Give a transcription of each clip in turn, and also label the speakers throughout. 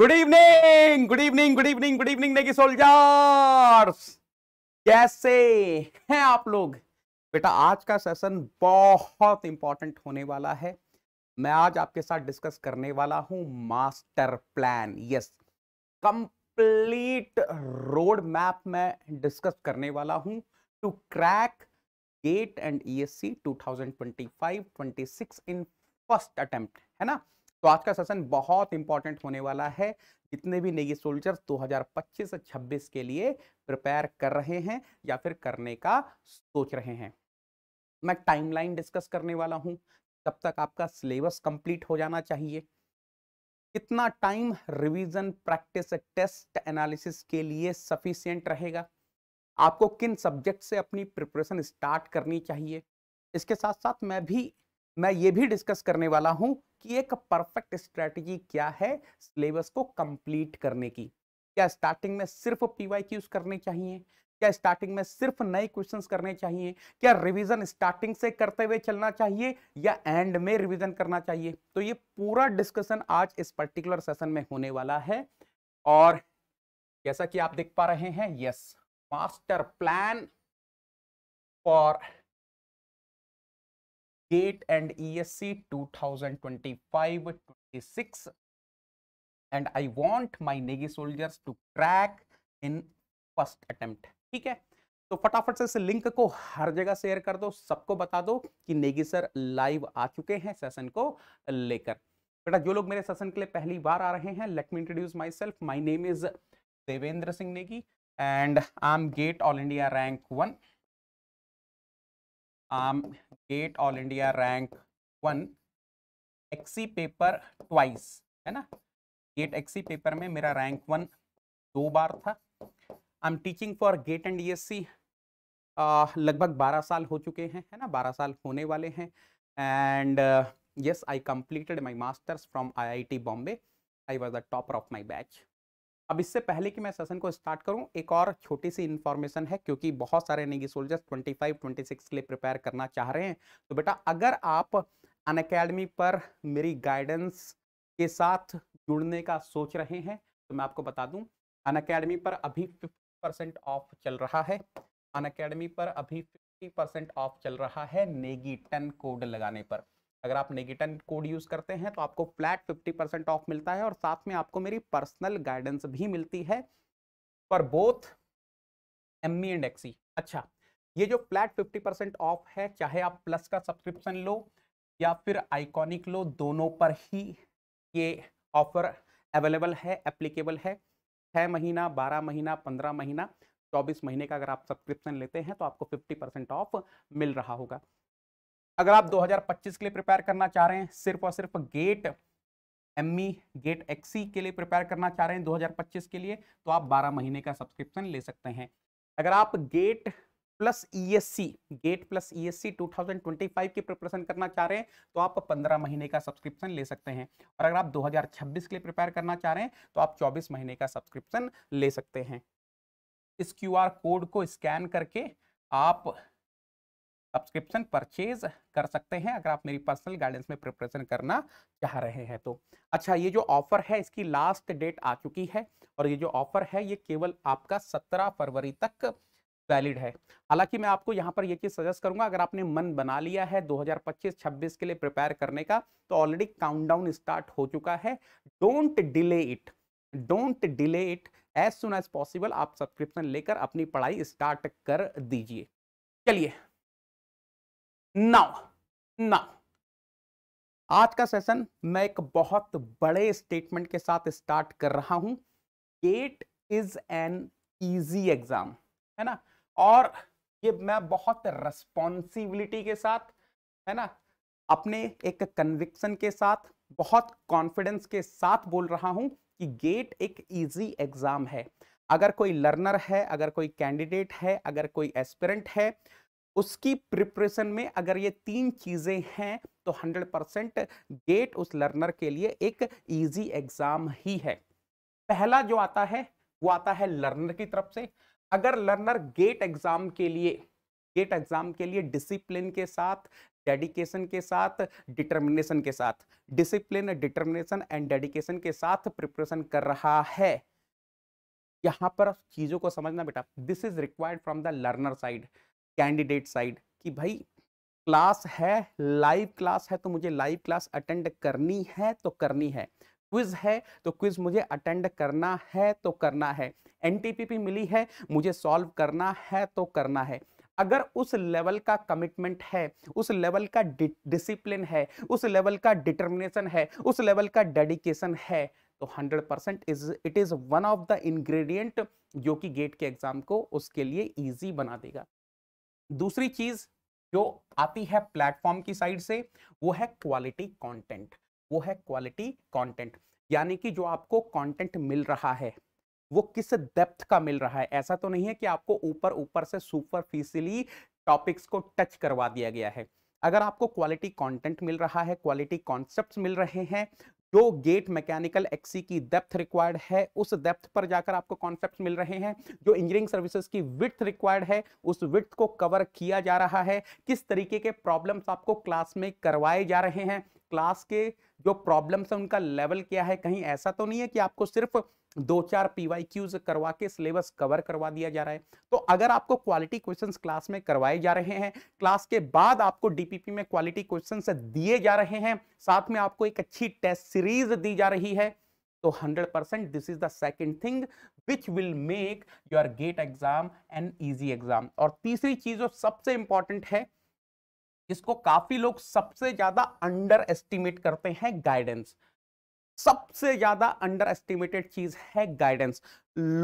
Speaker 1: Good evening good evening good evening good evening Negi soldiers कैसे हैं आप लोग बेटा आज का सेशन बहुत इंपॉर्टेंट होने वाला है मैं आज आपके साथ डिस्कस करने वाला हूं master plan yes complete road map में डिस्कस करने वाला हूं to crack GATE and ESC 2025-26 in first attempt है ना तो आज का सेशन बहुत इंपॉर्टेंट होने वाला है जितने भी नेगी सोल्जर 2025 26 के लिए प्रिपेयर कर रहे हैं या फिर करने का सोच रहे हैं मैं टाइमलाइन डिस्कस करने वाला हूं तब तक आपका सिलेबस कंप्लीट हो जाना चाहिए कितना time revision practice test analysis के लिए सफिशियंट रहेगा आपको किन सब्जेक्ट से अपनी प्रिपरेशन स्टार्ट करनी चाहिए इसके साथ साथ मैं भी मैं ये भी डिस्कस करने वाला हूं कि एक परफेक्ट स्ट्रेटजी क्या है सिलेबस को कंप्लीट करने की क्या स्टार्टिंग में सिर्फ पीवाई क्यूज करने चाहिए क्या स्टार्टिंग में सिर्फ नए क्वेश्चंस करने चाहिए क्या रिवीजन स्टार्टिंग से करते हुए चलना चाहिए या एंड में रिवीजन करना चाहिए तो ये पूरा डिस्कशन आज इस पर्टिकुलर सेशन में होने वाला है और जैसा कि आप देख पा रहे हैं yes master plan for GATE and ESC 2025-26 and I want my Negi soldiers to crack in first attempt ठीक है तो फटाफट से इस लिंक को हर जगह शेयर कर दो सबको बता दो कि नेगी सर लाइव आ चुके हैं सेशन को लेकर बेटा जो लोग मेरे सेशन के लिए पहली बार आ रहे हैं let me introduce myself my name is Devendra Singh Negi and I am GATE all India rank one um GATE all India rank one ESE paper twice है ना गेट एक्सी पेपर में मेरा रैंक वन दो बार था I am teaching for GATE and डी लगभग बारह साल हो चुके हैं है ना बारह साल होने वाले हैं and I yes my masters from I I T Bombay I was the topper of my batch अब इससे पहले कि मैं सेशन को स्टार्ट करूं एक और छोटी सी इन्फॉर्मेशन है क्योंकि बहुत सारे नेगी सोल्जर्स 25, 26 के लिए प्रिपेयर करना चाह रहे हैं तो बेटा अगर आप अन अकेडमी पर मेरी गाइडेंस के साथ जुड़ने का सोच रहे हैं तो मैं आपको बता दूं अन अकेडमी पर अभी फिफ्टी परसेंट ऑफ चल रहा है अन अकेडमी पर अभी फिफ्टी परसेंट ऑफ चल रहा है नेगी टेन कोड लगाने पर अगर आप नेगेटन कोड यूज करते हैं तो आपको फ्लैट 50 परसेंट ऑफ मिलता है और साथ में आपको मेरी पर्सनल गाइडेंस भी मिलती है for both M and ESE अच्छा ये जो फ्लैट 50 परसेंट ऑफ है चाहे आप प्लस का सब्सक्रिप्शन लो या फिर आइकॉनिक लो दोनों पर ही ये ऑफर अवेलेबल है एप्लीकेबल है छः महीना बारह महीना पंद्रह महीना चौबीस महीने का अगर आप सब्सक्रिप्शन लेते हैं तो आपको फिफ्टी परसेंट ऑफ मिल रहा होगा अगर आप 2025 के लिए प्रिपेयर करना चाह रहे हैं सिर्फ और सिर्फ गेट एम गेट एक्सी के लिए प्रिपेयर करना चाह रहे हैं 2025 के लिए तो आप 12 महीने का सब्सक्रिप्शन ले सकते हैं अगर आप GATE plus ESC GATE plus ESC 2025 की प्रिपरेशन करना चाह रहे हैं तो आप 15 महीने का सब्सक्रिप्शन ले सकते हैं और अगर आप 2026 के लिए प्रिपेयर करना चाह रहे हैं तो आप 24 महीने का सब्सक्रिप्शन ले सकते हैं इस क्यूआर कोड को स्कैन करके आप सब्सक्रिप्शन परचेज कर सकते हैं अगर आप मेरी पर्सनल गाइडेंस में प्रिपरेशन करना चाह रहे हैं तो अच्छा ये जो ऑफर है इसकी लास्ट डेट आ चुकी है और ये जो ऑफर है ये केवल आपका सत्रह फरवरी तक वैलिड है हालांकि मैं आपको यहाँ पर ये चीज़ सजेस्ट करूंगा अगर आपने मन बना लिया है 2025-26 के लिए प्रिपेयर करने का तो ऑलरेडी काउंटडाउन स्टार्ट हो चुका है don't delay it don't delay it as soon as possible आप सब्सक्रिप्शन लेकर अपनी पढ़ाई स्टार्ट कर दीजिए चलिए नाउ नाउ आज का सेशन मैं एक बहुत बड़े स्टेटमेंट के साथ स्टार्ट कर रहा हूं GATE is an easy exam है ना और ये मैं बहुत रेस्पॉन्सिबिलिटी के साथ है ना अपने एक कन्विक्सन के साथ बहुत कॉन्फिडेंस के साथ बोल रहा हूं कि गेट एक इजी एग्जाम है अगर कोई लर्नर है अगर कोई कैंडिडेट है अगर कोई एस्पिरेंट है उसकी प्रिपरेशन में अगर ये तीन चीज़ें हैं तो 100 परसेंट गेट उस लर्नर के लिए एक इजी एग्ज़ाम ही है पहला जो आता है वो आता है लर्नर की तरफ से अगर लर्नर गेट एग्ज़ाम के लिए गेट एग्ज़ाम के लिए डिसिप्लिन के साथ डेडिकेशन के साथ डिटर्मिनेशन के साथ डिसिप्लिन डिटर्मिनेशन एंड डेडिकेशन के साथ प्रिपरेशन कर रहा है यहां पर चीज़ों को समझना बेटा this is required from the learner side candidate side कि भाई क्लास है लाइव क्लास है तो मुझे लाइव क्लास अटेंड करनी है तो करनी है क्विज है तो क्विज मुझे अटेंड करना है तो करना है एन मिली है मुझे सॉल्व करना है तो करना है अगर उस लेवल का कमिटमेंट है उस लेवल का डिसिप्लिन है उस लेवल का डिटर्मिनेशन है उस लेवल का डेडिकेशन है तो 100 percent is it is one of the ingredient जो कि गेट के एग्ज़ाम को उसके लिए इजी बना देगा दूसरी चीज जो आती है प्लेटफॉर्म की साइड से वो है क्वालिटी कंटेंट वो है क्वालिटी कंटेंट यानी कि जो आपको कंटेंट मिल रहा है वो किस डेप्थ का मिल रहा है ऐसा तो नहीं है कि आपको ऊपर ऊपर से सुपरफिशियली टॉपिक्स को टच करवा दिया गया है अगर आपको क्वालिटी कंटेंट मिल रहा है क्वालिटी कॉन्सेप्ट्स मिल रहे हैं जो गेट मैकेनिकल एक्सी की डेप्थ रिक्वायर्ड है उस डेप्थ पर जाकर आपको कॉन्सेप्ट मिल रहे हैं जो इंजीनियरिंग सर्विसेज की विथ रिक्वायर्ड है उस विथ को कवर किया जा रहा है किस तरीके के प्रॉब्लम्स आपको क्लास में करवाए जा रहे हैं क्लास के जो प्रॉब्लम्स हैं उनका लेवल क्या है कहीं ऐसा तो नहीं है कि आपको सिर्फ दो चार पीवाई क्यूज करवा के सिलेबस कवर करवा दिया जा रहा है तो अगर आपको क्वालिटी क्वेश्चंस क्लास में करवाए जा रहे हैं क्लास के बाद आपको डीपीपी में क्वालिटी क्वेश्चंस दिए जा रहे हैं साथ में आपको एक अच्छी टेस्ट सीरीज दी जा रही है तो 100 percent this is the second thing which will make your GATE exam an easy exam और तीसरी चीज जो सबसे इंपॉर्टेंट है जिसको काफी लोग सबसे ज्यादा अंडर एस्टिमेट करते हैं गाइडेंस सबसे ज्यादा अंडर एस्टिमेटेड चीज है गाइडेंस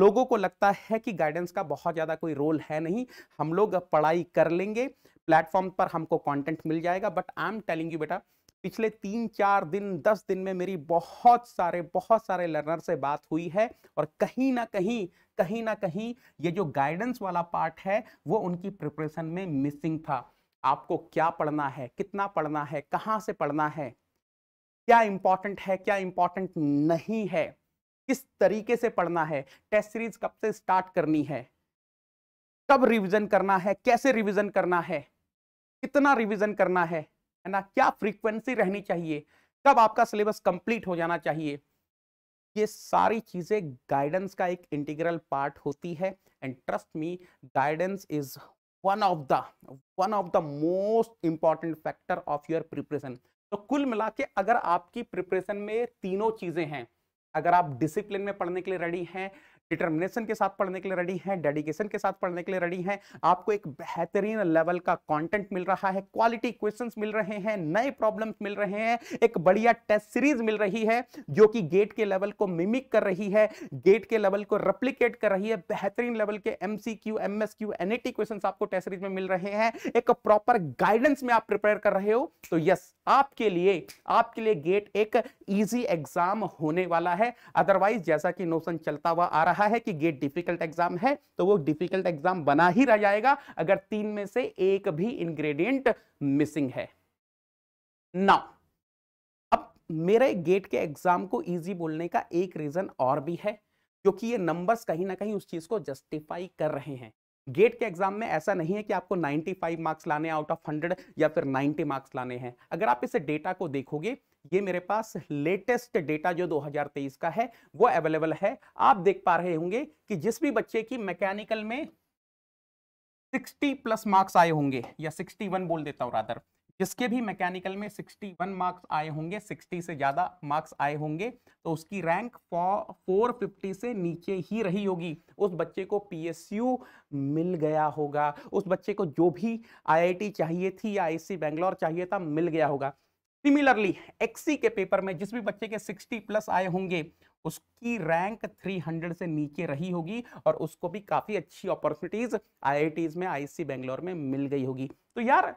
Speaker 1: लोगों को लगता है कि गाइडेंस का बहुत ज्यादा कोई रोल है नहीं हम लोग पढ़ाई कर लेंगे प्लेटफॉर्म पर हमको कंटेंट मिल जाएगा but I am telling you बेटा पिछले तीन चार दिन दस दिन में मेरी बहुत सारे बहुत सारे लर्नर से बात हुई है और कहीं ना कहीं कहीं ना कहीं ये जो गाइडेंस वाला पार्ट है वो उनकी प्रिपरेशन में मिसिंग था आपको क्या पढ़ना है कितना पढ़ना है कहाँ से पढ़ना है क्या इंपॉर्टेंट है क्या इंपॉर्टेंट नहीं है किस तरीके से पढ़ना है टेस्ट सीरीज कब से स्टार्ट करनी है कब रिवीजन करना है कैसे रिवीजन करना है कितना रिवीजन करना है है ना क्या फ्रीक्वेंसी रहनी चाहिए कब आपका सिलेबस कंप्लीट हो जाना चाहिए ये सारी चीज़ें गाइडेंस का एक इंटीग्रल पार्ट होती है and trust me guidance is one of the one of the most important factor of your preparation तो कुल मिला के अगर आपकी प्रिपरेशन में तीनों चीज़ें हैं अगर आप डिसिप्लिन में पढ़ने के लिए रेडी हैं डिटर्मिनेशन के साथ पढ़ने के लिए रेडी हैं डेडिकेशन के साथ पढ़ने के लिए रेडी हैं आपको एक बेहतरीन लेवल का कंटेंट मिल रहा है क्वालिटी क्वेश्चन मिल रहे हैं नए प्रॉब्लम मिल रहे हैं एक बढ़िया टेस्ट सीरीज मिल रही है जो कि गेट के लेवल को मिमिक कर रही है गेट के लेवल को रेप्लीकेट कर रही है बेहतरीन लेवल के M C Q MCQ MSQ NET question आपको टेस्ट सीरीज में मिल रहे हैं एक प्रॉपर गाइडेंस में आप प्रिपेयर कर रहे हो तो यस आपके लिए आपके लिए गेट एक ईजी एग्जाम होने वाला है अदरवाइज जैसा कि नोशन चलता हुआ आ रहा रहा है कि गेट डिफिकल्ट एग्जाम है तो वो डिफिकल्ट एग्जाम बना ही रह जाएगा अगर तीन में से एक भी इंग्रेडिएंट मिसिंग है नाउ अब मेरे गेट के एग्जाम को इजी बोलने का एक रीजन और भी है क्योंकि ये नंबर्स कहीं ना कहीं उस चीज को जस्टिफाई कर रहे हैं गेट के एग्जाम में ऐसा नहीं है कि आपको 95 मार्क्स लाने आउट ऑफ 100 या फिर 90 मार्क्स लाने हैं अगर आप इसे डेटा को देखोगे ये मेरे पास लेटेस्ट डेटा जो 2023 का है वो अवेलेबल है आप देख पा रहे होंगे कि जिस भी बच्चे की मैकेनिकल में 60 प्लस मार्क्स आए होंगे या 61 बोल देता हूँ रादर जिसके भी मैकेनिकल में 61 मार्क्स आए होंगे 60 से ज़्यादा मार्क्स आए होंगे तो उसकी रैंक फोर फिफ्टी से नीचे ही रही होगी उस बच्चे को पीएसयू मिल गया होगा उस बच्चे को जो भी आईआईटी चाहिए थी या आईसी बैंगलोर चाहिए था मिल गया होगा सिमिलरली एक्सी के पेपर में जिस भी बच्चे के 60 प्लस आए होंगे उसकी रैंक 300 से नीचे रही होगी और उसको भी काफ़ी अच्छी अपॉर्चुनिटीज़ आई में आईसी बेंगलोर में मिल गई होगी तो यार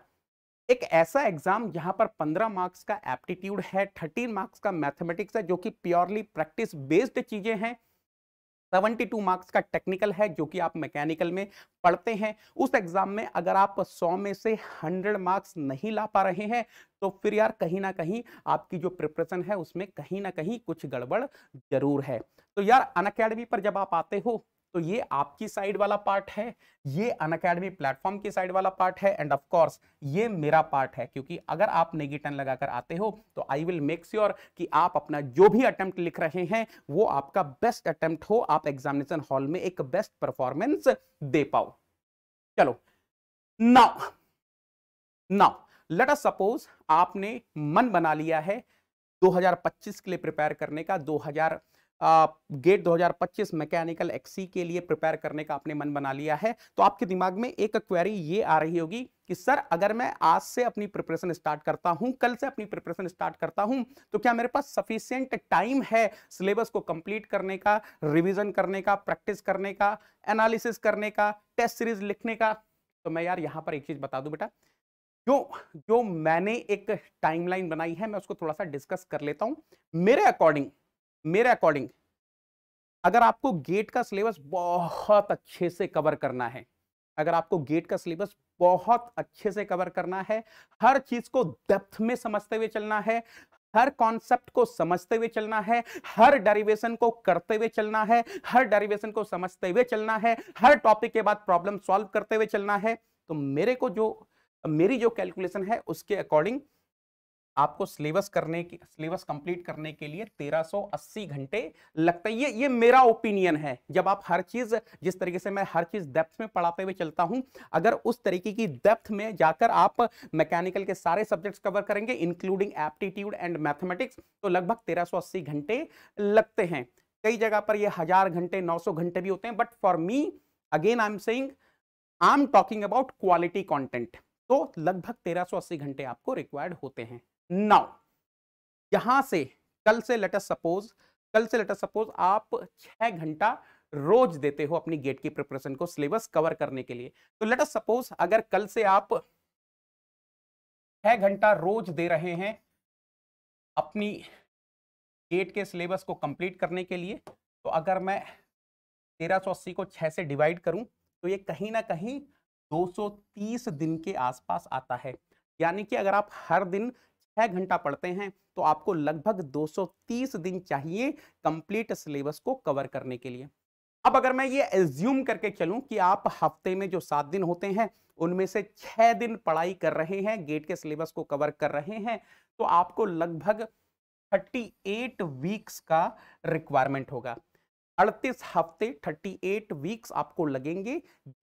Speaker 1: एक ऐसा एग्जाम जहां पर 15 मार्क्स का एप्टीट्यूड है 13 मार्क्स का मैथमेटिक्स है जो कि प्योरली प्रैक्टिस बेस्ड चीज़ें हैं सेवेंटी टू मार्क्स का टेक्निकल है जो कि आप मैकेनिकल में पढ़ते हैं उस एग्जाम में अगर आप सौ में से हंड्रेड मार्क्स नहीं ला पा रहे हैं तो फिर यार कहीं ना कहीं आपकी जो प्रिपरेशन है उसमें कहीं ना कहीं कुछ गड़बड़ जरूर है तो यार अन पर जब आप आते हो तो ये आपकी साइड वाला पार्ट है ये अन अकेडमी प्लेटफॉर्म की साइड वाला पार्ट है एंड ऑफकोर्स ये मेरा पार्ट है क्योंकि अगर आप नेगेटन लगाकर आते हो तो आई विल मेक श्योर कि आप अपना जो भी अटेम्प्ट लिख रहे हैं वो आपका बेस्ट अटेम्प्ट हो आप एग्जामिनेशन हॉल में एक बेस्ट परफॉर्मेंस दे पाओ चलो now now let us suppose आपने मन बना लिया है 2025 के लिए प्रिपेयर करने का गेट 2025 मैकेनिकल एक्सी के लिए प्रिपेयर करने का आपने मन बना लिया है तो आपके दिमाग में एक क्वेरी ये आ रही होगी कि सर अगर मैं आज से अपनी प्रिपरेशन स्टार्ट करता हूं कल से अपनी प्रिपरेशन स्टार्ट करता हूं तो क्या मेरे पास सफिशियंट टाइम है सिलेबस को कंप्लीट करने का रिविजन करने का प्रैक्टिस करने का एनालिसिस करने का टेस्ट सीरीज लिखने का तो मैं यार यहाँ पर एक चीज़ बता दू बेटा जो जो मैंने एक टाइमलाइन बनाई है मैं उसको थोड़ा सा डिस्कस कर लेता हूँ मेरे अकॉर्डिंग मेरे अकॉर्डिंग अगर आपको गेट का सिलेबस बहुत अच्छे से कवर करना है अगर आपको गेट का सिलेबस बहुत अच्छे से कवर करना है हर चीज को डेप्थ में समझते हुए चलना है हर कॉन्सेप्ट को समझते हुए चलना है हर डेरिवेशन को करते हुए चलना है हर डेरिवेशन को समझते हुए चलना है हर टॉपिक के बाद प्रॉब्लम सॉल्व करते हुए चलना है तो मेरे को जो मेरी जो कैलकुलेशन है उसके अकॉर्डिंग आपको सिलेबस करने की सिलेबस कंप्लीट करने के लिए 1380 घंटे लगता है ये ये मेरा ओपिनियन है जब आप हर चीज जिस तरीके से मैं हर चीज डेप्थ में पढ़ाते हुए चलता हूं अगर उस तरीके की डेप्थ में जाकर आप मैकेनिकल के सारे सब्जेक्ट्स कवर करेंगे इंक्लूडिंग एप्टीट्यूड एंड मैथमेटिक्स तो लगभग तेरह घंटे लगते हैं कई जगह पर ये हजार घंटे नौ घंटे भी होते हैं but for me again I am say I am talking about quality content तो लगभग 1380 घंटे आपको रिक्वायर्ड होते हैं नाउ यहां से कल से लेटर सपोज कल से लेटर सपोज आप छह घंटा रोज देते हो अपनी गेट की प्रिपरेशन को सिलेबस कवर करने के लिए तो लेटर सपोज अगर कल से आप छह घंटा रोज दे रहे हैं अपनी गेट के सिलेबस को कंप्लीट करने के लिए तो अगर मैं तेरह सौ अस्सी को छह से डिवाइड करूं तो ये कहीं ना कहीं 230 दिन के आसपास आता है यानी कि अगर आप हर दिन छः घंटा पढ़ते हैं तो आपको लगभग 230 दिन चाहिए कंप्लीट सिलेबस को कवर करने के लिए अब अगर मैं ये एज्यूम करके चलूं कि आप हफ्ते में जो सात दिन होते हैं उनमें से छः दिन पढ़ाई कर रहे हैं गेट के सिलेबस को कवर कर रहे हैं तो आपको लगभग 38 वीक्स का रिक्वायरमेंट होगा अड़तीस हफ्ते 38 वीक्स आपको लगेंगे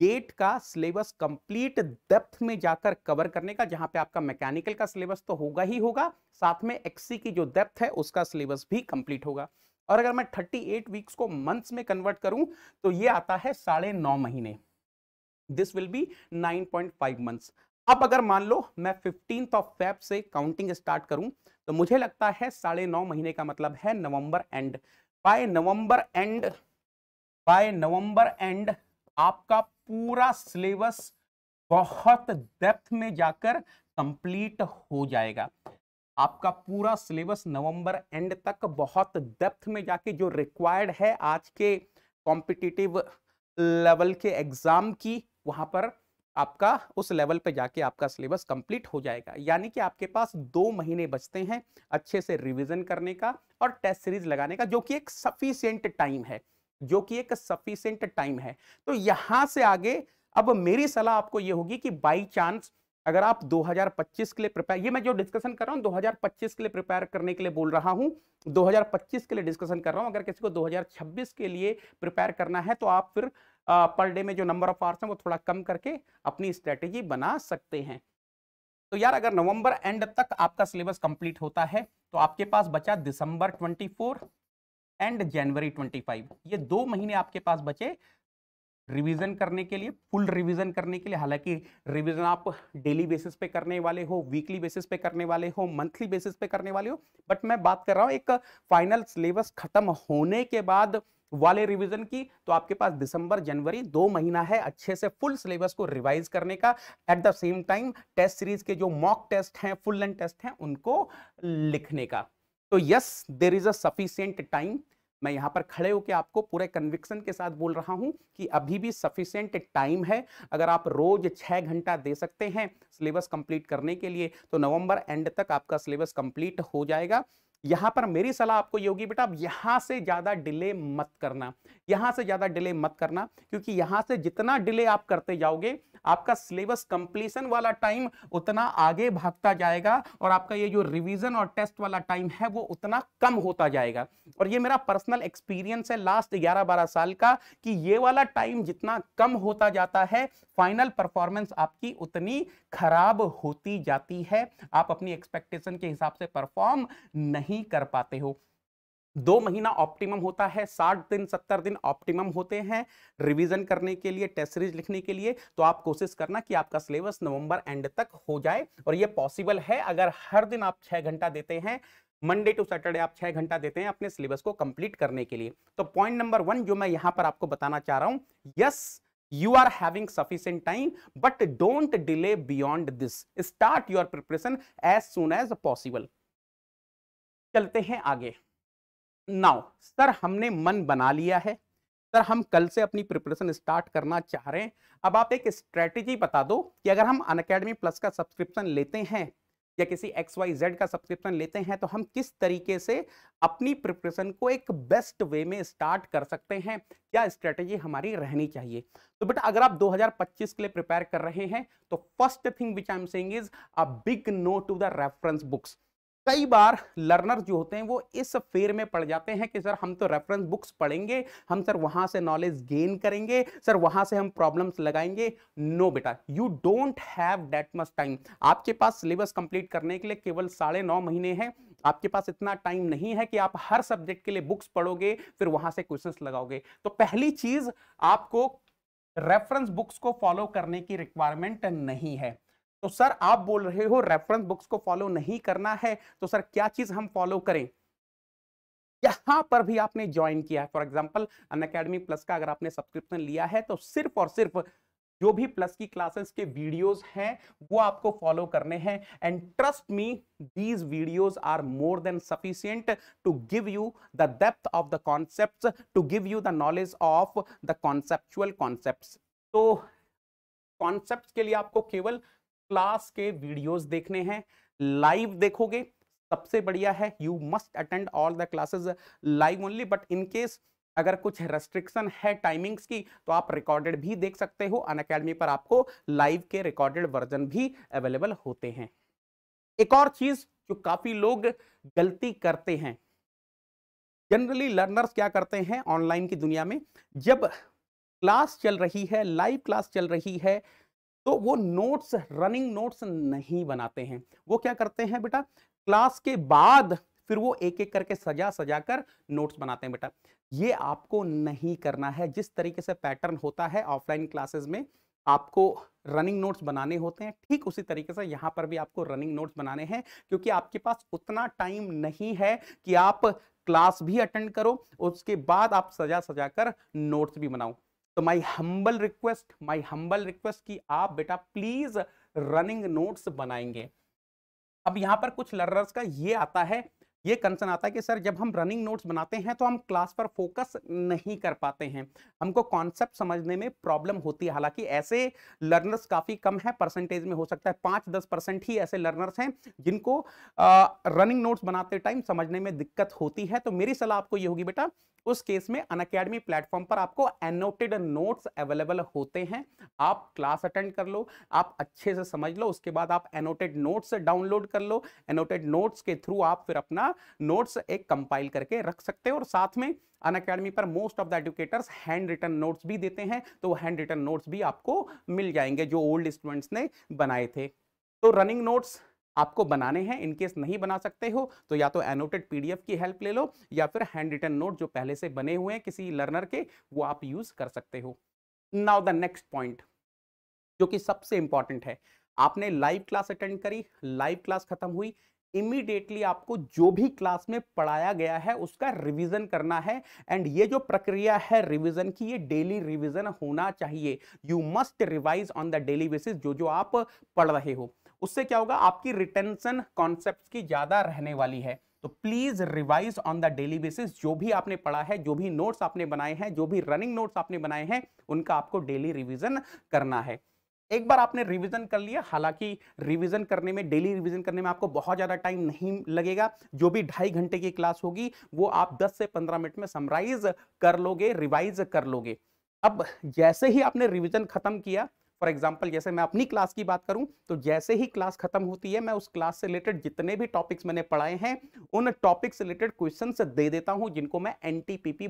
Speaker 1: गेट का सिलेबस कंप्लीट डेप्थ में जाकर कवर करने का जहां पे आपका मैकेनिकल का सिलेबस तो होगा ही होगा साथ में एक्सी की जो डेप्थ है उसका सिलेबस भी कंप्लीट होगा और अगर मैं 38 वीक्स को मंथ्स में कन्वर्ट करूं तो ये आता है साढ़े नौ महीने दिस विल बी 9.5 मंथ्स अब अगर मान लो मैं फिफ्टीन ऑफ फेब से काउंटिंग स्टार्ट करूं तो मुझे लगता है साढ़े नौ महीने का मतलब है November end by November end by November end आपका पूरा सिलेबस बहुत डेप्थ में जाकर कंप्लीट हो जाएगा आपका पूरा सिलेबस नवंबर एंड तक बहुत डेप्थ में जाके जो रिक्वायर्ड है आज के कॉम्पिटिटिव लेवल के एग्जाम की वहां पर आपका उस लेवल पे जाके आपका सिलेबस कंप्लीट हो जाएगा यानी कि आपके पास दो महीने बचते हैं अच्छे से रिवीजन करने का और टेस्ट सीरीज लगाने का जो कि एक सफिशियंट टाइम है जो कि एक सफिशियंट टाइम है तो यहाँ से आगे अब मेरी सलाह आपको ये होगी कि बाई चांस अगर आप 2025 के लिए प्रिपेयर ये मैं जो डिस्कशन कर रहा हूँ 2025 के लिए प्रिपेयर करने के लिए बोल रहा हूँ 2025 के लिए डिस्कशन कर रहा हूँ अगर किसी को 2026 के लिए प्रिपेयर करना है तो आप फिर पर डे में जो नंबर ऑफ आवर्स हैं वो थोड़ा कम करके अपनी स्ट्रेटेजी बना सकते हैं तो यार अगर नवंबर एंड तक आपका सिलेबस कंप्लीट होता है तो आपके पास बचा दिसंबर 24 एंड जनवरी 25 ये दो महीने आपके पास बचे रिवीजन करने के लिए फुल रिवीजन करने के लिए हालांकि रिवीजन आप डेली बेसिस पे करने वाले हो वीकली बेसिस पे करने वाले हो मंथली बेसिस पे करने वाले हो बट मैं बात कर रहा हूँ एक फाइनल सिलेबस खत्म होने के बाद वाले रिवीजन की तो आपके पास दिसंबर जनवरी दो महीना है अच्छे से फुल सिलेबस को रिवाइज करने का at the same time test series के जो मॉक टेस्ट हैं फुल लेंथ टेस्ट हैं उनको लिखने का तो yes there is a sufficient time मैं यहाँ पर खड़े होकर आपको पूरे कन्विक्सन के साथ बोल रहा हूँ कि अभी भी सफिशियंट टाइम है अगर आप रोज छह घंटा दे सकते हैं सिलेबस कंप्लीट करने के लिए तो नवंबर एंड तक आपका सिलेबस कंप्लीट हो जाएगा यहां पर मेरी सलाह आपको ये होगी बेटा आप यहां से ज्यादा डिले मत करना यहां से ज्यादा डिले मत करना क्योंकि यहां से जितना डिले आप करते जाओगे आपका सिलेबस कंप्लीशन वाला टाइम उतना आगे भागता जाएगा और आपका ये जो रिवीजन और टेस्ट वाला टाइम है वो उतना कम होता जाएगा और ये मेरा पर्सनल एक्सपीरियंस है लास्ट 11-12 साल का कि ये वाला टाइम जितना कम होता जाता है फाइनल परफॉर्मेंस आपकी उतनी खराब होती जाती है आप अपनी एक्सपेक्टेशन के हिसाब से परफॉर्म नहीं नहीं कर पाते हो दो महीना ऑप्टिमम होता है साठ दिन सत्तर दिन ऑप्टिमम होते हैं रिवीजन करने के लिए टेस्ट सीरीज लिखने के लिए तो आप कोशिश करना कि आपका सिलेबस नवंबर एंड तक हो जाए और ये पॉसिबल है अगर हर दिन आप छः घंटा देते हैं मंडे टू सैटरडे आप छः घंटा देते हैं अपने सिलेबस को कंप्लीट करने के लिए तो पॉइंट नंबर वन जो मैं यहाँ पर आपको बताना चाह रहा हूँ yes you are having sufficient time but don't delay beyond this start your preparation as soon as possible चलते हैं आगे नाउ सर हमने मन बना लिया है सर हम कल से अपनी प्रिपरेशन स्टार्ट करना चाह रहे हैं अब आप एक स्ट्रेटेजी बता दो कि अगर हम अन प्लस का सब्सक्रिप्शन लेते हैं या किसी एक्स वाई जेड का सब्सक्रिप्शन लेते हैं तो हम किस तरीके से अपनी प्रिपरेशन को एक बेस्ट वे में स्टार्ट कर सकते हैं क्या स्ट्रेटेजी हमारी रहनी चाहिए तो बेटा अगर आप 2025 के लिए प्रिपेयर कर रहे हैं तो first thing which I am saying is a big no to the reference books कई बार लर्नर जो होते हैं वो इस फेर में पड़ जाते हैं कि सर हम तो रेफरेंस बुक्स पढ़ेंगे हम सर वहां से नॉलेज गेन करेंगे सर वहां से हम प्रॉब्लम्स लगाएंगे नो बेटा you don't have that much time आपके पास सिलेबस कंप्लीट करने के लिए केवल साढ़े नौ महीने हैं आपके पास इतना टाइम नहीं है कि आप हर सब्जेक्ट के लिए बुक्स पढ़ोगे फिर वहां से क्वेश्चन लगाओगे तो पहली चीज आपको रेफरेंस बुक्स को फॉलो करने की रिक्वायरमेंट नहीं है तो सर आप बोल रहे हो रेफरेंस बुक्स को फॉलो नहीं करना है तो सर क्या चीज हम फॉलो करें यहां पर भी आपने ज्वाइन किया है for example Unacademy plus का अगर आपने सब्सक्रिप्शन लिया है तो सिर्फ और सिर्फ जो भी प्लस की क्लासेस के वीडियोस हैं वो आपको फॉलो करने हैं and trust me these videos are more than sufficient to give you the depth of the concepts to give you the knowledge of the conceptual concepts तो कॉन्सेप्ट्स के लिए आपको केवल क्लास के वीडियोस देखने हैं लाइव देखोगे सबसे बढ़िया है you must attend all the classes live only but in case अगर कुछ रेस्ट्रिक्शन है टाइमिंग्स की तो आप रिकॉर्डेड भी देख सकते हो अन अकेडमी पर आपको लाइव के रिकॉर्डेड वर्जन भी अवेलेबल होते हैं एक और चीज जो काफी लोग गलती करते हैं जनरली लर्नर्स क्या करते हैं ऑनलाइन की दुनिया में जब क्लास चल रही है लाइव क्लास चल रही है तो वो नोट्स रनिंग नोट्स नहीं बनाते हैं वो क्या करते हैं बेटा क्लास के बाद फिर वो एक एक करके सजा सजा कर नोट्स बनाते हैं बेटा ये आपको नहीं करना है जिस तरीके से पैटर्न होता है ऑफलाइन क्लासेस में आपको रनिंग नोट्स बनाने होते हैं ठीक उसी तरीके से यहाँ पर भी आपको रनिंग नोट्स बनाने हैं क्योंकि आपके पास उतना टाइम नहीं है कि आप क्लास भी अटेंड करो उसके बाद आप सजा सजा कर नोट्स भी बनाओ तो my humble request my humble request कि आप बेटा प्लीज रनिंग नोट्स बनाएंगे अब यहां पर कुछ लर्नर्स का ये आता है ये कंसर्न आता है कि सर जब हम रनिंग नोट्स बनाते हैं तो हम क्लास पर फोकस नहीं कर पाते हैं हमको कॉन्सेप्ट समझने में प्रॉब्लम होती है हालांकि ऐसे लर्नर्स काफ़ी कम है परसेंटेज में हो सकता है पाँच दस परसेंट ही ऐसे लर्नर्स हैं जिनको रनिंग नोट्स बनाते टाइम समझने में दिक्कत होती है तो मेरी सलाह आपको ये होगी बेटा उस केस में अन अकेडमी प्लेटफॉर्म पर आपको एनोटेड नोट्स अवेलेबल होते हैं आप क्लास अटेंड कर लो आप अच्छे से समझ लो उसके बाद आप एनोटेड नोट्स डाउनलोड कर लो एनोटेड नोट्स के थ्रू आप फिर अपना नोट्स एक कंपाइल करके रख सकते हो और साथ में अन अकेडमी पर most of the educators handwritten notes भी देते हैं तो हैंड रिटर्न नोट्स भी आपको मिल जाएंगे जो ओल्ड स्टूडेंट्स ने बनाए थे तो रनिंग नोट्स आपको बनाने हैं इनकेस नहीं बना सकते हो तो या तो एनोटेड पीडीएफ की हेल्प ले लो या फिर हैंड रिटन नोट जो पहले से बने हुए हैं किसी लर्नर के वो आप यूज कर सकते हो नाउ द नेक्स्ट पॉइंट जो कि सबसे इंपॉर्टेंट है आपने लाइव क्लास अटेंड करी लाइव क्लास खत्म हुई इमीडिएटली आपको जो भी क्लास में पढ़ाया गया है उसका रिवीजन करना है एंड ये जो प्रक्रिया है रिवीजन की ये डेली रिवीजन होना चाहिए you must revise on the daily basis जो जो आप पढ़ रहे हो उससे क्या होगा आपकी रिटेंशन कॉन्सेप्ट की ज़्यादा रहने वाली है तो please revise on the daily basis जो भी आपने पढ़ा है जो भी नोट्स आपने बनाए हैं जो भी रनिंग नोट्स आपने बनाए हैं उनका आपको डेली रिवीजन करना है एक बार आपने रिवीजन कर लिया हालांकि रिवीजन करने में डेली रिवीजन करने में आपको बहुत ज़्यादा टाइम नहीं लगेगा जो भी ढाई घंटे की क्लास होगी वो आप 10 से 15 मिनट में समराइज कर लोगे रिवाइज कर लोगे अब जैसे ही आपने रिवीजन खत्म किया फॉर एग्जाम्पल जैसे मैं अपनी क्लास की बात करूं तो जैसे ही क्लास खत्म होती है मैं उस क्लास से रिलेटेड जितने भी टॉपिक्स मैंने पढ़ाए हैं उन टॉपिक्स रिलेटेड क्वेश्चन दे देता हूँ जिनको मैं एन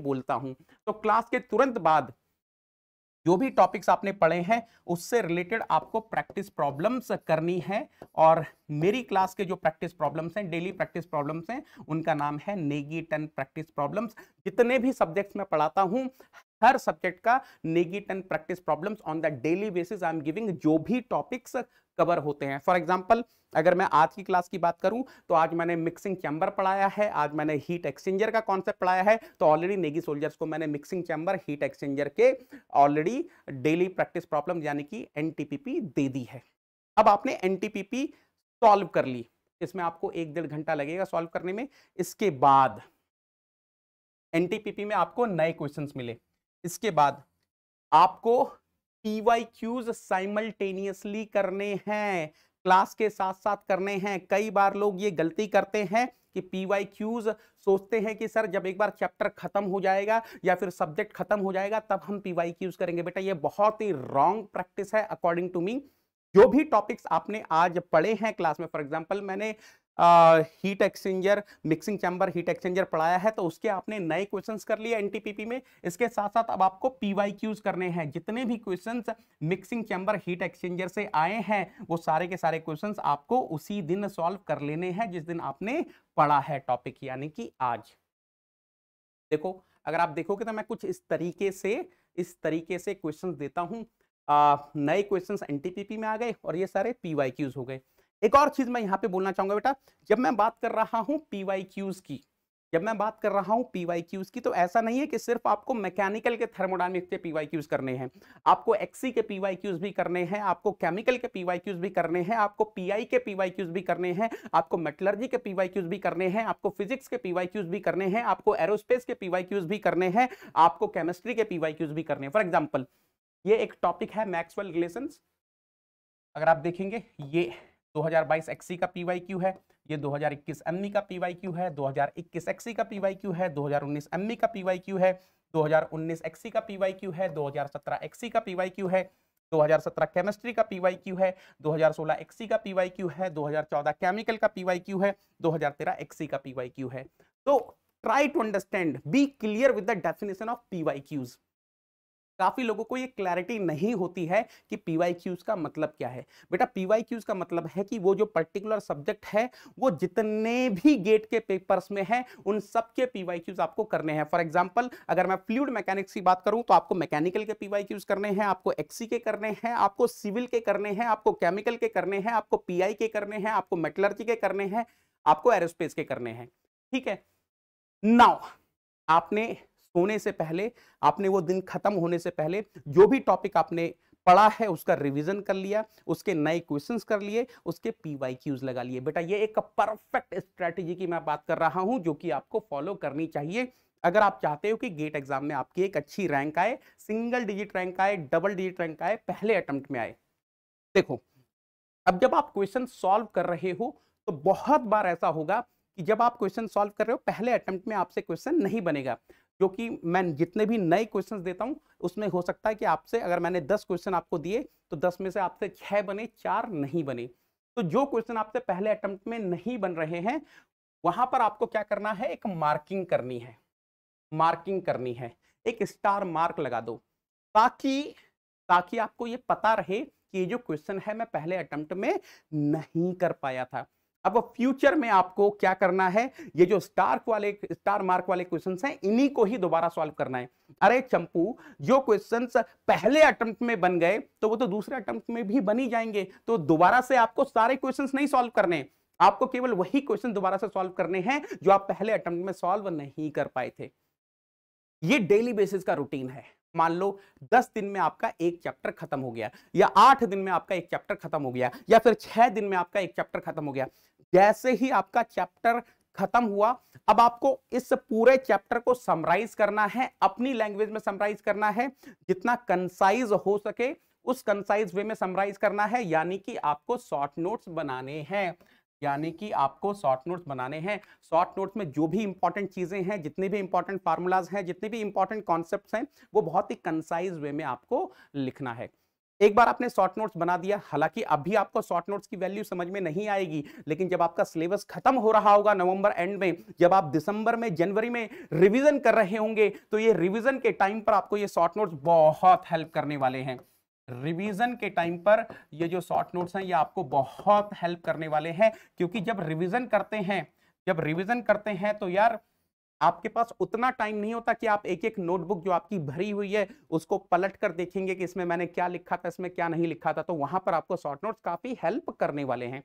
Speaker 1: बोलता हूँ तो क्लास के तुरंत बाद जो भी टॉपिक्स आपने पढ़े हैं उससे रिलेटेड आपको प्रैक्टिस प्रॉब्लम्स करनी है और मेरी क्लास के जो प्रैक्टिस प्रॉब्लम्स हैं डेली प्रैक्टिस प्रॉब्लम्स हैं उनका नाम है नेगी टेन प्रैक्टिस प्रॉब्लम्स जितने भी सब्जेक्ट्स में पढ़ाता हूँ हर सब्जेक्ट का नेगेट and practice problems on the daily basis I am giving जो भी टॉपिक्स कवर होते हैं फॉर एग्जाम्पल अगर मैं आज की क्लास की बात करूं तो आज मैंने मिक्सिंग चैम्बर पढ़ाया है आज मैंने हीट एक्सचेंजर का कॉन्सेप्ट पढ़ाया है तो ऑलरेडी नेगी सोल्जर्स को मैंने मिक्सिंग चैम्बर हीट एक्सचेंजर के ऑलरेडी डेली प्रैक्टिस प्रॉब्लम यानी कि एन दे दी है अब आपने एन सॉल्व कर ली इसमें आपको एक डेढ़ घंटा लगेगा सॉल्व करने में इसके बाद एन में आपको नए क्वेश्चन मिले इसके बाद आपको पी वाई क्यूज साइमल्टेनियसली करने हैं क्लास के साथ साथ करने हैं कई बार लोग ये गलती करते हैं कि पी वाई क्यूज सोचते हैं कि सर जब एक बार चैप्टर खत्म हो जाएगा या फिर सब्जेक्ट खत्म हो जाएगा तब हम पी वाई क्यूज करेंगे बेटा ये बहुत ही रॉन्ग प्रैक्टिस है अकॉर्डिंग टू मी जो भी टॉपिक्स आपने आज पढ़े हैं क्लास में फॉर एग्जाम्पल मैंने heat exchanger mixing chamber heat exchanger पढ़ाया है तो उसके आपने नए क्वेश्चंस कर लिए एनटीपीपी में इसके साथ साथ अब आपको पीवाईक्यूज करने हैं जितने भी questions mixing chamber heat exchanger से आए हैं वो सारे के सारे क्वेश्चंस आपको उसी दिन सॉल्व कर लेने हैं जिस दिन आपने पढ़ा है टॉपिक यानी कि आज देखो अगर आप देखोगे तो मैं कुछ इस तरीके से इस तरीके से क्वेश्चन देता हूँ नए क्वेश्चन एन में आ गए और ये सारे पीवाईक्यूज हो गए एक और चीज मैं यहाँ पे बोलना चाहूंगा बेटा जब मैं बात कर रहा हूँ पीवाई क्यूज की जब मैं बात कर रहा हूँ क्यूज की तो ऐसा नहीं है कि सिर्फ आपको मैकेनिकल के थर्मोडायनेमिक्स के पीवाई क्यूज करने हैं आपको एक्सी के पीवाई क्यूज भी करने हैं आपको केमिकल के पीवाई क्यूज भी करने हैं आपको पीआई के पीवाई क्यूज भी करने हैं आपको मेटलर्जी के पीवाई क्यूज भी करने हैं आपको फिजिक्स के पीवाई क्यूज भी करने हैं आपको एरोस्पेस के पीवाई क्यूज भी करने हैं आपको केमिस्ट्री के पीवाई क्यूज भी करने हैं फॉर एग्जाम्पल ये एक टॉपिक है मैक्सवेल रिलेशन अगर आप देखेंगे ये 2022 एक्सी का क्यू है ये 2021 एमई का पीवाईक्यू है 2021 एक्सी का पीवाईक्यू है 2019 एमई का पीवाईक्यू है 2019 एक्सी का क्यू है 2017 एक्सी का पीवाईक्यू है 2017 केमिस्ट्री का पीवाईक्यू है 2016 एक्सी का पीवाईक्यू है 2014 केमिकल का पीवाईक्यू है 2013 एक्सी का क्यू है तो try to understand be clear with the definition of PYQs काफ़ी लोगों को ये क्लैरिटी नहीं होती है कि पी वाई क्यूज़ का मतलब क्या है बेटा पी वाई क्यूज़ का मतलब है कि वो जो पर्टिकुलर सब्जेक्ट है वो जितने भी गेट के पेपर्स में है उन सब के पी वाई क्यूज़ आपको करने हैं फॉर एग्जांपल अगर मैं फ्लूड मैकेनिक्स की बात करूं तो आपको मैकेनिकल के पी वाई क्यूज़ करने हैं आपको एक्सी के करने हैं आपको सिविल के करने हैं आपको केमिकल के करने हैं आपको पी आई के करने हैं आपको मेटलर्जी के करने हैं आपको एरोस्पेस के करने हैं ठीक है नाउ आपने सोने से पहले आपने वो दिन खत्म होने से पहले जो भी टॉपिक आपने पढ़ा है उसका रिवीजन कर लिया उसके नए क्वेश्चंस कर लिए उसके पीवाईक्यूज लगा लिए बेटा ये एक परफेक्ट स्ट्रेटजी की मैं बात कर रहा हूं जो कि आपको फॉलो करनी चाहिए अगर आप चाहते हो कि गेट एग्जाम में आपकी एक अच्छी रैंक आए सिंगल डिजिट रैंक आए डबल डिजिट रैंक आए पहले अटेम्प्ट में आए देखो अब जब आप क्वेश्चन सॉल्व कर रहे हो तो बहुत बार ऐसा होगा कि जब आप क्वेश्चन सॉल्व कर रहे हो पहले अटेम्प्ट में आपसे क्वेश्चन नहीं बनेगा क्योंकि मैं जितने भी नए क्वेश्चंस देता हूँ उसमें हो सकता है कि आपसे अगर मैंने दस क्वेश्चन आपको दिए तो दस में से आपसे छह बने चार नहीं बने तो जो क्वेश्चन आपसे पहले अटेम्प्ट में नहीं बन रहे हैं वहां पर आपको क्या करना है एक मार्किंग करनी है मार्किंग करनी है एक स्टार मार्क लगा दो ताकि ताकि आपको ये पता रहे कि ये जो क्वेश्चन है मैं पहले अटेम्प्ट में नहीं कर पाया था अब फ्यूचर में आपको क्या करना है ये जो स्टार वाले स्टार मार्क वाले क्वेश्चंस हैं इन्हीं को ही दोबारा सॉल्व करना है अरे चंपू जो क्वेश्चंस पहले अटेम्प्ट में बन गए तो वो तो दूसरे अटेम्प्ट में भी बनी जाएंगे तो दोबारा से आपको सारे क्वेश्चंस नहीं सॉल्व करने आपको केवल वही क्वेश्चन दोबारा से सॉल्व करने हैं जो आप पहले अटेम्प्ट में सॉल्व नहीं कर पाए थे ये डेली बेसिस का रूटीन है मान लो दस दिन में आपका एक चैप्टर खत्म हो गया या आठ दिन में आपका एक चैप्टर खत्म हो गया या फिर छह दिन में आपका एक चैप्टर खत्म हो गया जैसे ही आपका चैप्टर खत्म हुआ अब आपको इस पूरे चैप्टर को समराइज करना है अपनी लैंग्वेज में समराइज करना है जितना कंसाइज हो सके उस कंसाइज वे में समराइज करना है यानी कि आपको शॉर्ट नोट्स बनाने हैं यानी कि आपको शॉर्ट नोट्स बनाने हैं शॉर्ट नोट्स में जो भी इंपॉर्टेंट चीज़ें हैं जितने भी इंपॉर्टेंट फार्मूलाज हैं जितने भी इंपॉर्टेंट कॉन्सेप्ट हैं वो बहुत ही कंसाइज वे में आपको लिखना है एक बार आपने शॉर्ट नोट्स बना दिया हालांकि अभी आपको शॉर्ट नोट्स की वैल्यू समझ में नहीं आएगी लेकिन जब आपका सिलेबस खत्म हो रहा होगा नवंबर एंड में जब आप दिसंबर में जनवरी में रिवीजन कर रहे होंगे तो ये रिवीजन के टाइम पर आपको ये शॉर्ट नोट्स बहुत हेल्प करने वाले हैं रिवीजन के टाइम पर ये जो शॉर्ट नोट्स हैं ये आपको बहुत हेल्प करने वाले हैं क्योंकि जब रिवीजन करते हैं जब रिवीजन करते हैं तो यार आपके पास उतना टाइम नहीं होता कि आप एक एक नोटबुक जो आपकी भरी हुई है उसको पलट कर देखेंगे कि इसमें मैंने क्या लिखा था इसमें क्या नहीं लिखा था तो वहां पर आपको शॉर्ट नोट्स काफी हेल्प करने वाले हैं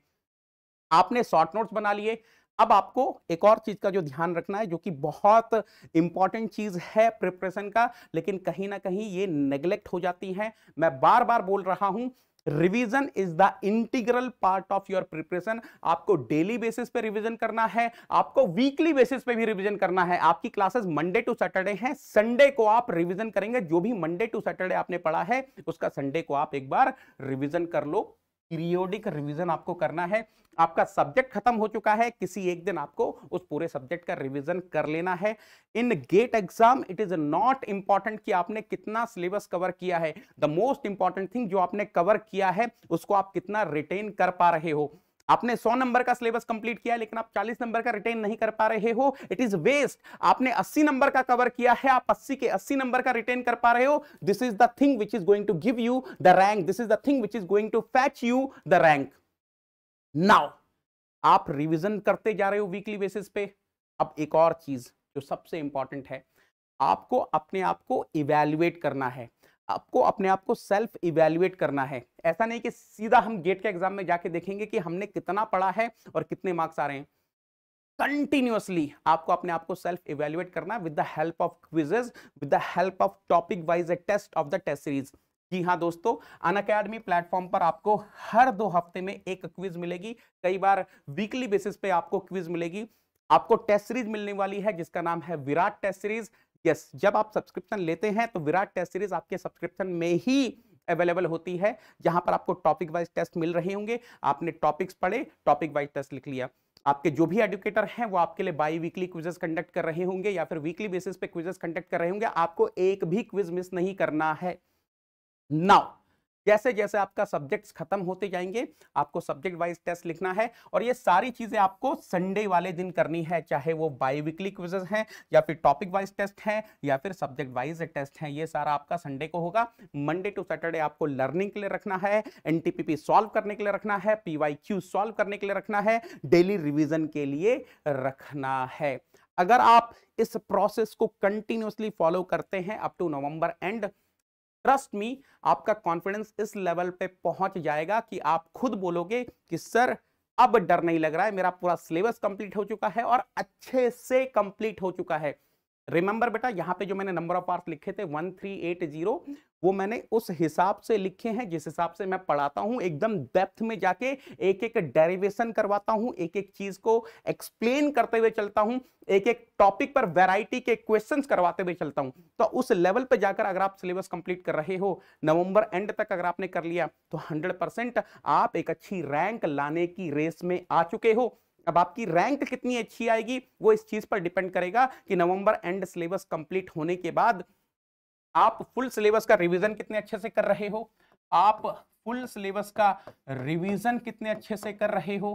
Speaker 1: आपने शॉर्ट नोट्स बना लिए अब आपको एक और चीज का जो ध्यान रखना है जो कि बहुत इंपॉर्टेंट चीज है प्रिपरेशन का लेकिन कहीं ना कहीं ये नेग्लेक्ट हो जाती है मैं बार बार बोल रहा हूं revision is the integral part of your preparation आपको डेली बेसिस पे रिवीजन करना है आपको वीकली बेसिस पे भी रिवीजन करना है आपकी क्लासेस मंडे टू सैटरडे हैं संडे को आप रिवीजन करेंगे जो भी मंडे टू सैटरडे आपने पढ़ा है उसका संडे को आप एक बार रिवीजन कर लो पीरियोडिक रिवीजन आपको करना है आपका सब्जेक्ट खत्म हो चुका है किसी एक दिन आपको उस पूरे सब्जेक्ट का रिवीजन कर लेना है in GATE exam it is not important कि आपने कितना सिलेबस कवर किया है द मोस्ट इंपॉर्टेंट थिंग जो आपने कवर किया है उसको आप कितना रिटेन कर पा रहे हो आपने 100 नंबर का सिलेबस कंप्लीट किया लेकिन आप 40 नंबर का रिटेन नहीं कर पा रहे हो इट इज वेस्ट आपने 80 नंबर का कवर किया है आप 80 के 80 नंबर का रिटेन कर पा रहे हो this is the thing which is going to give you the rank this is the thing which is going to fetch you the rank now आप रिवीजन करते जा रहे हो वीकली बेसिस पे अब एक और चीज जो सबसे इंपॉर्टेंट है आपको अपने आप को इवेल्युएट करना है आपको अपने आप को सेल्फ इवेल्युएट करना है ऐसा नहीं कि सीधा हम गेट के एग्जाम में जाके देखेंगे कि हमने कितना पढ़ा है और कितने मार्क्स आ रहे हैं कंटिन्यूसली आपको अपने आप को सेल्फ इवेल्युएट करना with the help of quizzes with the help of topic wise test of the test series जी हाँ दोस्तों अन अकेडमी प्लेटफॉर्म पर आपको हर दो हफ्ते में एक क्विज मिलेगी कई बार वीकली बेसिस पे आपको क्विज मिलेगी आपको टेस्ट सीरीज मिलने वाली है जिसका नाम है विराट टेस्ट सीरीज यस जब आप सब्सक्रिप्शन लेते हैं तो विराट टेस्ट सीरीज आपके सब्सक्रिप्शन में ही अवेलेबल होती है जहां पर आपको टॉपिक वाइज टेस्ट मिल रहे होंगे आपने टॉपिक्स पढ़े टॉपिक वाइज टेस्ट लिख लिया आपके जो भी एडुकेटर हैं वो आपके लिए बाई वीकली क्विजेस कंडक्ट कर रहे होंगे या फिर वीकली बेसिस पे क्विजेस कंडक्ट कर रहे होंगे आपको एक भी क्विज मिस नहीं करना है नाउ जैसे जैसे आपका सब्जेक्ट्स खत्म होते जाएंगे आपको सब्जेक्ट वाइज टेस्ट लिखना है और ये सारी चीज़ें आपको संडे वाले दिन करनी है चाहे वो बाई वीकली क्विजेज हैं या फिर टॉपिक वाइज टेस्ट हैं या फिर सब्जेक्ट वाइज टेस्ट हैं ये सारा आपका संडे को होगा मंडे टू सैटरडे आपको लर्निंग के लिए रखना है एन सॉल्व करने के लिए रखना है पी सॉल्व करने के लिए रखना है डेली रिविजन के लिए रखना है अगर आप इस प्रोसेस को कंटिन्यूसली फॉलो करते हैं up to November and trust me आपका कॉन्फिडेंस इस लेवल पे पहुंच जाएगा कि आप खुद बोलोगे कि सर अब डर नहीं लग रहा है मेरा पूरा सिलेबस कंप्लीट हो चुका है और अच्छे से कंप्लीट हो चुका है रिमेंबर बेटा यहाँ पे जो मैंने नंबर ऑफ पार्ट लिखे थे वन थ्री एट जीरो वो मैंने उस हिसाब से लिखे हैं जिस हिसाब से मैं पढ़ाता हूँ एकदम डेप्थ में जाके एक एक डेरिवेशन करवाता हूँ एक एक चीज को एक्सप्लेन करते हुए चलता हूँ एक एक टॉपिक पर वैरायटी के क्वेश्चंस करवाते हुए चलता हूँ तो उस लेवल पे जाकर अगर आप सिलेबस कंप्लीट कर रहे हो नवंबर एंड तक अगर आपने कर लिया तो हंड्रेड आप एक अच्छी रैंक लाने की रेस में आ चुके हो अब आपकी रैंक कितनी अच्छी आएगी वो इस चीज पर डिपेंड करेगा कि नवंबर एंड सिलेबस कंप्लीट होने के बाद आप फुल सिलेबस का रिवीजन कितने अच्छे से कर रहे हो आप फुल सिलेबस का रिवीजन कितने अच्छे से कर रहे हो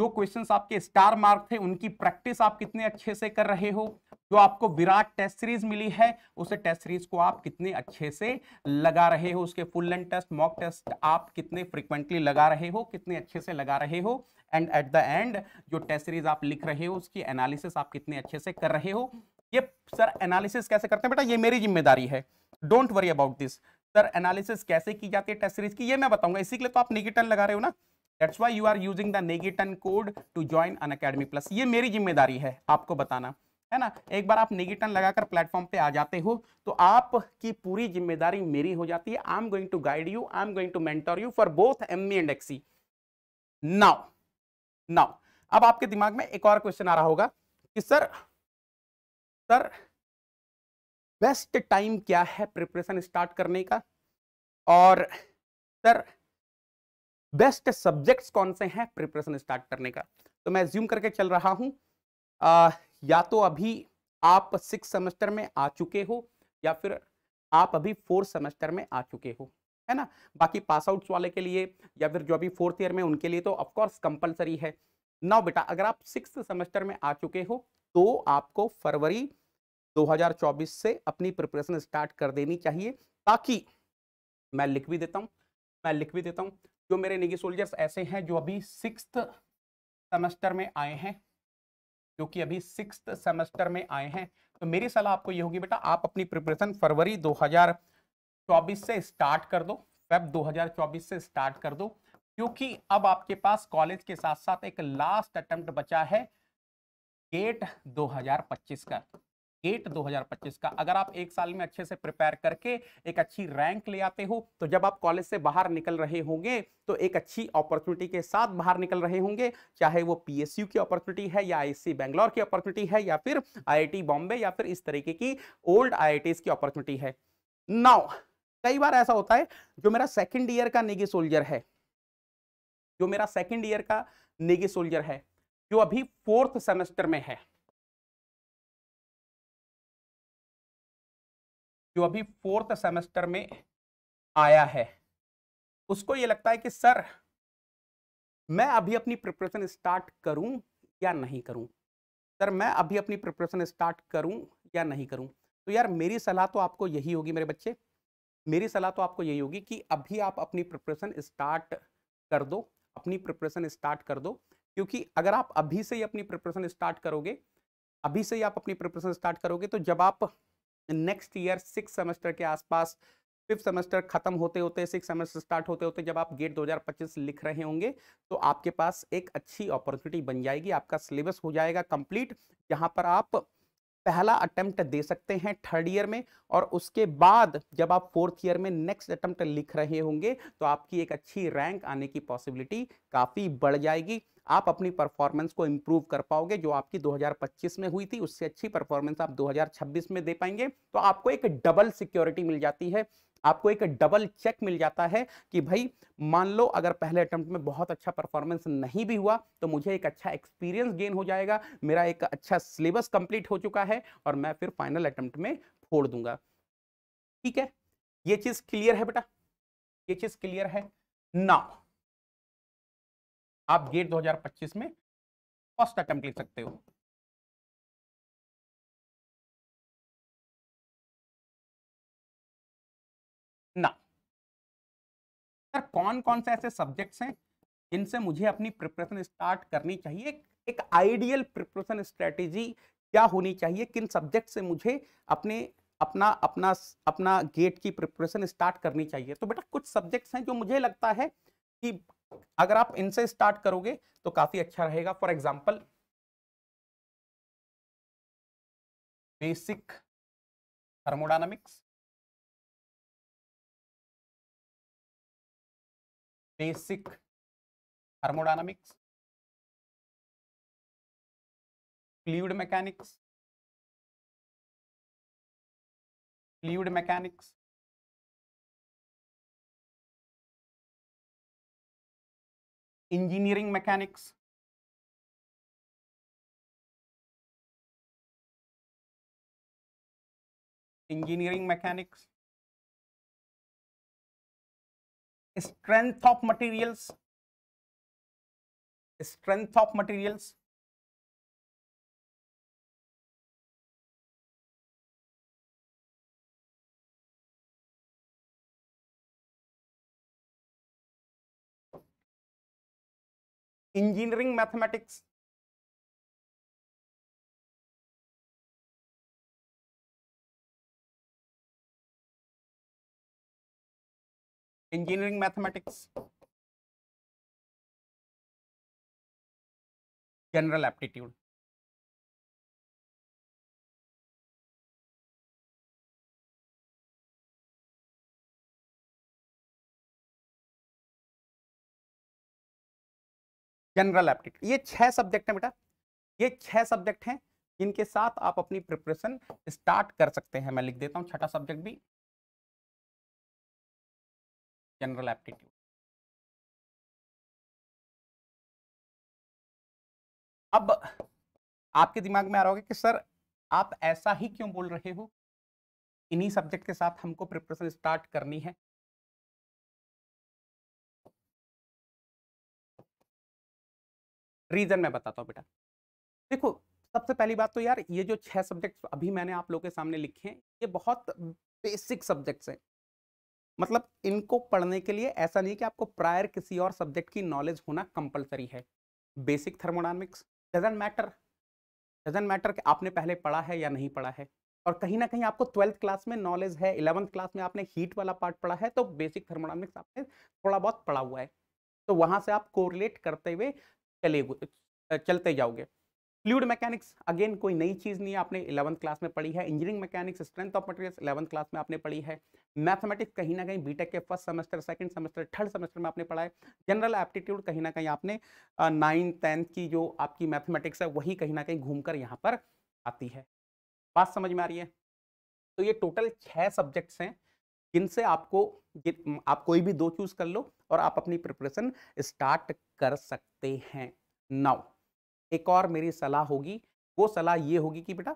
Speaker 1: जो क्वेश्चंस आपके स्टार मार्क थे उनकी प्रैक्टिस आप कितने अच्छे से कर रहे हो जो आपको विराट टेस्ट सीरीज मिली है उसे टेस्ट सीरीज को आप कितने अच्छे से लगा रहे हो उसके full length test mock test आप कितने फ्रिक्वेंटली लगा रहे हो कितने अच्छे से लगा रहे हो एंड एट द एंड जो टेस्ट सीरीज आप लिख रहे हो उसकी एनालिसिस आप कितने अच्छे से कर रहे हो ये सर एनालिसिस कैसे करते हैं बेटा ये मेरी जिम्मेदारी है don't worry about this sir analysis कैसे की जाती है टेस्ट सीरीज की ये मैं बताऊंगा इसी के लिए तो आप निगिटन लगा रहे हो ना that's why you are using the नेगेटन code to join Unacademy plus ये मेरी जिम्मेदारी है आपको बताना है ना एक बार आप निगेटन लगाकर प्लेटफॉर्म पे आ जाते हो तो आपकी पूरी जिम्मेदारी मेरी हो जाती है I am going to guide you I am going to mentor you for both M and XE now now अब आपके दिमाग में एक और क्वेश्चन आ रहा होगा कि सर सर बेस्ट टाइम क्या है प्रिपरेशन स्टार्ट करने का और सर बेस्ट सब्जेक्ट्स कौन से हैं प्रिपरेशन स्टार्ट करने का तो मैं ज्यूम करके चल रहा हूं आ, या तो अभी आप सिक्स सेमेस्टर में आ चुके हो या फिर आप अभी फोर्थ सेमेस्टर में आ चुके हो है ना बाकी पास आउट्स वाले के लिए या फिर जो अभी फोर्थ ईयर में उनके लिए तो ऑफकोर्स कंपलसरी है ना बेटा अगर आप सिक्स सेमेस्टर में आ चुके हो तो आपको फरवरी 2024 से अपनी प्रिपरेशन स्टार्ट कर देनी चाहिए ताकि मैं लिख भी देता हूँ मैं लिख भी देता हूँ जो मेरे निगी सोल्जर्स ऐसे हैं जो अभी सिक्स सेमेस्टर में आए हैं जो कि अभी सिक्स सेमेस्टर में आए हैं तो मेरी सलाह आपको ये होगी बेटा आप अपनी प्रिपरेशन फरवरी 2024 से स्टार्ट कर दो फेब 2024 से स्टार्ट कर दो क्योंकि अब आपके पास कॉलेज के साथ साथ एक लास्ट अटेम्प्ट बचा है गेट 2025 का गेट 2025 का अगर आप एक साल में अच्छे से प्रिपेयर करके एक अच्छी रैंक ले आते हो तो जब आप कॉलेज से बाहर निकल रहे होंगे तो एक अच्छी अपॉर्चुनिटी के साथ बाहर निकल रहे होंगे चाहे वो पीएसयू की अपॉर्चुनिटी है या आई बैंगलोर की अपॉर्चुनिटी है या फिर आई बॉम्बे या फिर इस तरीके की ओल्ड आई की अपॉर्चुनिटी है नाउ कई बार ऐसा होता है जो मेरा सेकेंड ईयर का नेगी सोल्जर है जो मेरा सेकेंड ईयर का नेगी सोल्जर है जो अभी फोर्थ सेमेस्टर में है
Speaker 2: जो अभी फोर्थ सेमेस्टर में आया है
Speaker 1: उसको ये लगता है कि सर मैं अभी अपनी प्रिपरेशन स्टार्ट करूं या नहीं करूं सर मैं अभी अपनी प्रिपरेशन स्टार्ट करूं या नहीं करूं तो यार मेरी सलाह तो आपको यही होगी मेरे बच्चे मेरी सलाह तो आपको यही होगी कि अभी आप अपनी प्रिपरेशन स्टार्ट कर दो अपनी प्रिपरेशन स्टार्ट कर दो क्योंकि अगर आप अभी से ही अपनी प्रिपरेशन स्टार्ट करोगे अभी से ही आप अपनी प्रिपरेशन स्टार्ट करोगे तो जब आप नेक्स्ट ईयर सिक्स सेमेस्टर के आसपास फिफ्थ सेमेस्टर खत्म होते होते सिक्स सेमेस्टर स्टार्ट होते होते जब आप गेट 2025 लिख रहे होंगे तो आपके पास एक अच्छी अपॉर्चुनिटी बन जाएगी आपका सिलेबस हो जाएगा कंप्लीट जहां पर आप पहला अटेम्प्ट दे सकते हैं थर्ड ईयर में और उसके बाद जब आप फोर्थ ईयर में नेक्स्ट अटेम्प्ट लिख रहे होंगे तो आपकी एक अच्छी रैंक आने की पॉसिबिलिटी काफ़ी बढ़ जाएगी आप अपनी परफॉर्मेंस को इम्प्रूव कर पाओगे जो आपकी 2025 में हुई थी उससे अच्छी परफॉर्मेंस आप 2026 में दे पाएंगे तो आपको एक डबल सिक्योरिटी मिल जाती है आपको एक डबल चेक मिल जाता है कि भाई मान लो अगर पहले अटैम्प्ट में बहुत अच्छा परफॉर्मेंस नहीं भी हुआ तो मुझे एक अच्छा एक्सपीरियंस गेन हो जाएगा मेरा एक अच्छा सिलेबस कंप्लीट हो चुका है और मैं फिर फाइनल अटैम्प्ट में फोड़ दूंगा ठीक है ये चीज क्लियर है बेटा ये चीज क्लियर है ना आप गेट 2025 में
Speaker 2: फर्स्ट अटेम्प्ट लिख सकते हो
Speaker 1: सर कौन कौन से ऐसे सब्जेक्ट्स हैं जिनसे मुझे अपनी प्रिपरेशन स्टार्ट करनी चाहिए एक आइडियल प्रिपरेशन स्ट्रेटेजी क्या होनी चाहिए किन सब्जेक्ट से मुझे अपने अपना अपना अपना गेट की प्रिपरेशन स्टार्ट करनी चाहिए तो बेटा कुछ सब्जेक्ट्स हैं जो मुझे लगता है कि अगर आप इनसे स्टार्ट करोगे तो काफी अच्छा रहेगा for example basic
Speaker 2: thermodynamics basic thermodynamics, fluid mechanics, fluid mechanics, engineering mechanics, engineering mechanics, strength of materials strength of materials engineering mathematics engineering mathematics general aptitude general aptitude ये
Speaker 1: छह सब्जेक्ट हैं बेटा ये छह सब्जेक्ट हैं इनके साथ आप अपनी प्रिपरेशन स्टार्ट कर सकते हैं मैं लिख देता हूं छठा सब्जेक्ट भी
Speaker 2: general aptitude.
Speaker 1: अब आपके दिमाग में आ रहा होगा कि सर आप ऐसा ही क्यों बोल रहे हो इन्हीं सब्जेक्ट के साथ हमको प्रिपरेशन स्टार्ट करनी है रीजन मैं बताता हूँ बेटा देखो सबसे पहली बात तो यार ये जो छह सब्जेक्ट अभी मैंने आप लोगों के सामने लिखे हैं ये बहुत बेसिक सब्जेक्ट्स हैं मतलब इनको पढ़ने के लिए ऐसा नहीं कि आपको प्रायर किसी और सब्जेक्ट की नॉलेज होना कंपलसरी है basic thermodynamics doesn't matter doesn't matter कि आपने पहले पढ़ा है या नहीं पढ़ा है और कहीं ना कहीं आपको ट्वेल्थ क्लास में नॉलेज है इलेवंथ क्लास में आपने हीट वाला पार्ट पढ़ा है तो बेसिक थर्मोडामिक्स आपने थोड़ा बहुत पढ़ा हुआ है तो वहाँ से आप कोरिलेट करते हुए चले चलते जाओगे फ्लूड मैकेनिक्स अगेन कोई नई चीज़ नहीं है आपने इलेवंथ क्लास में पढ़ी है engineering mechanics strength of materials eleventh class में आपने पढ़ी है मैथमेटिक्स कहीं ना कहीं बीटेक के first semester second semester third semester में आपने पढ़ा है जनरल एप्टीट्यूड कहीं ना कहीं आपने नाइन्थ टेंथ की जो आपकी मैथमेटिक्स है वही कहीं ना कहीं घूम कर यहाँ पर आती है बात समझ में आ रही है तो ये टोटल छः सब्जेक्ट्स हैं जिनसे आपको आप कोई भी दो चूज़ कर लो और आप अपनी प्रिपरेशन स्टार्ट कर सकते हैं नाउ एक और मेरी सलाह होगी वो सलाह ये होगी कि बेटा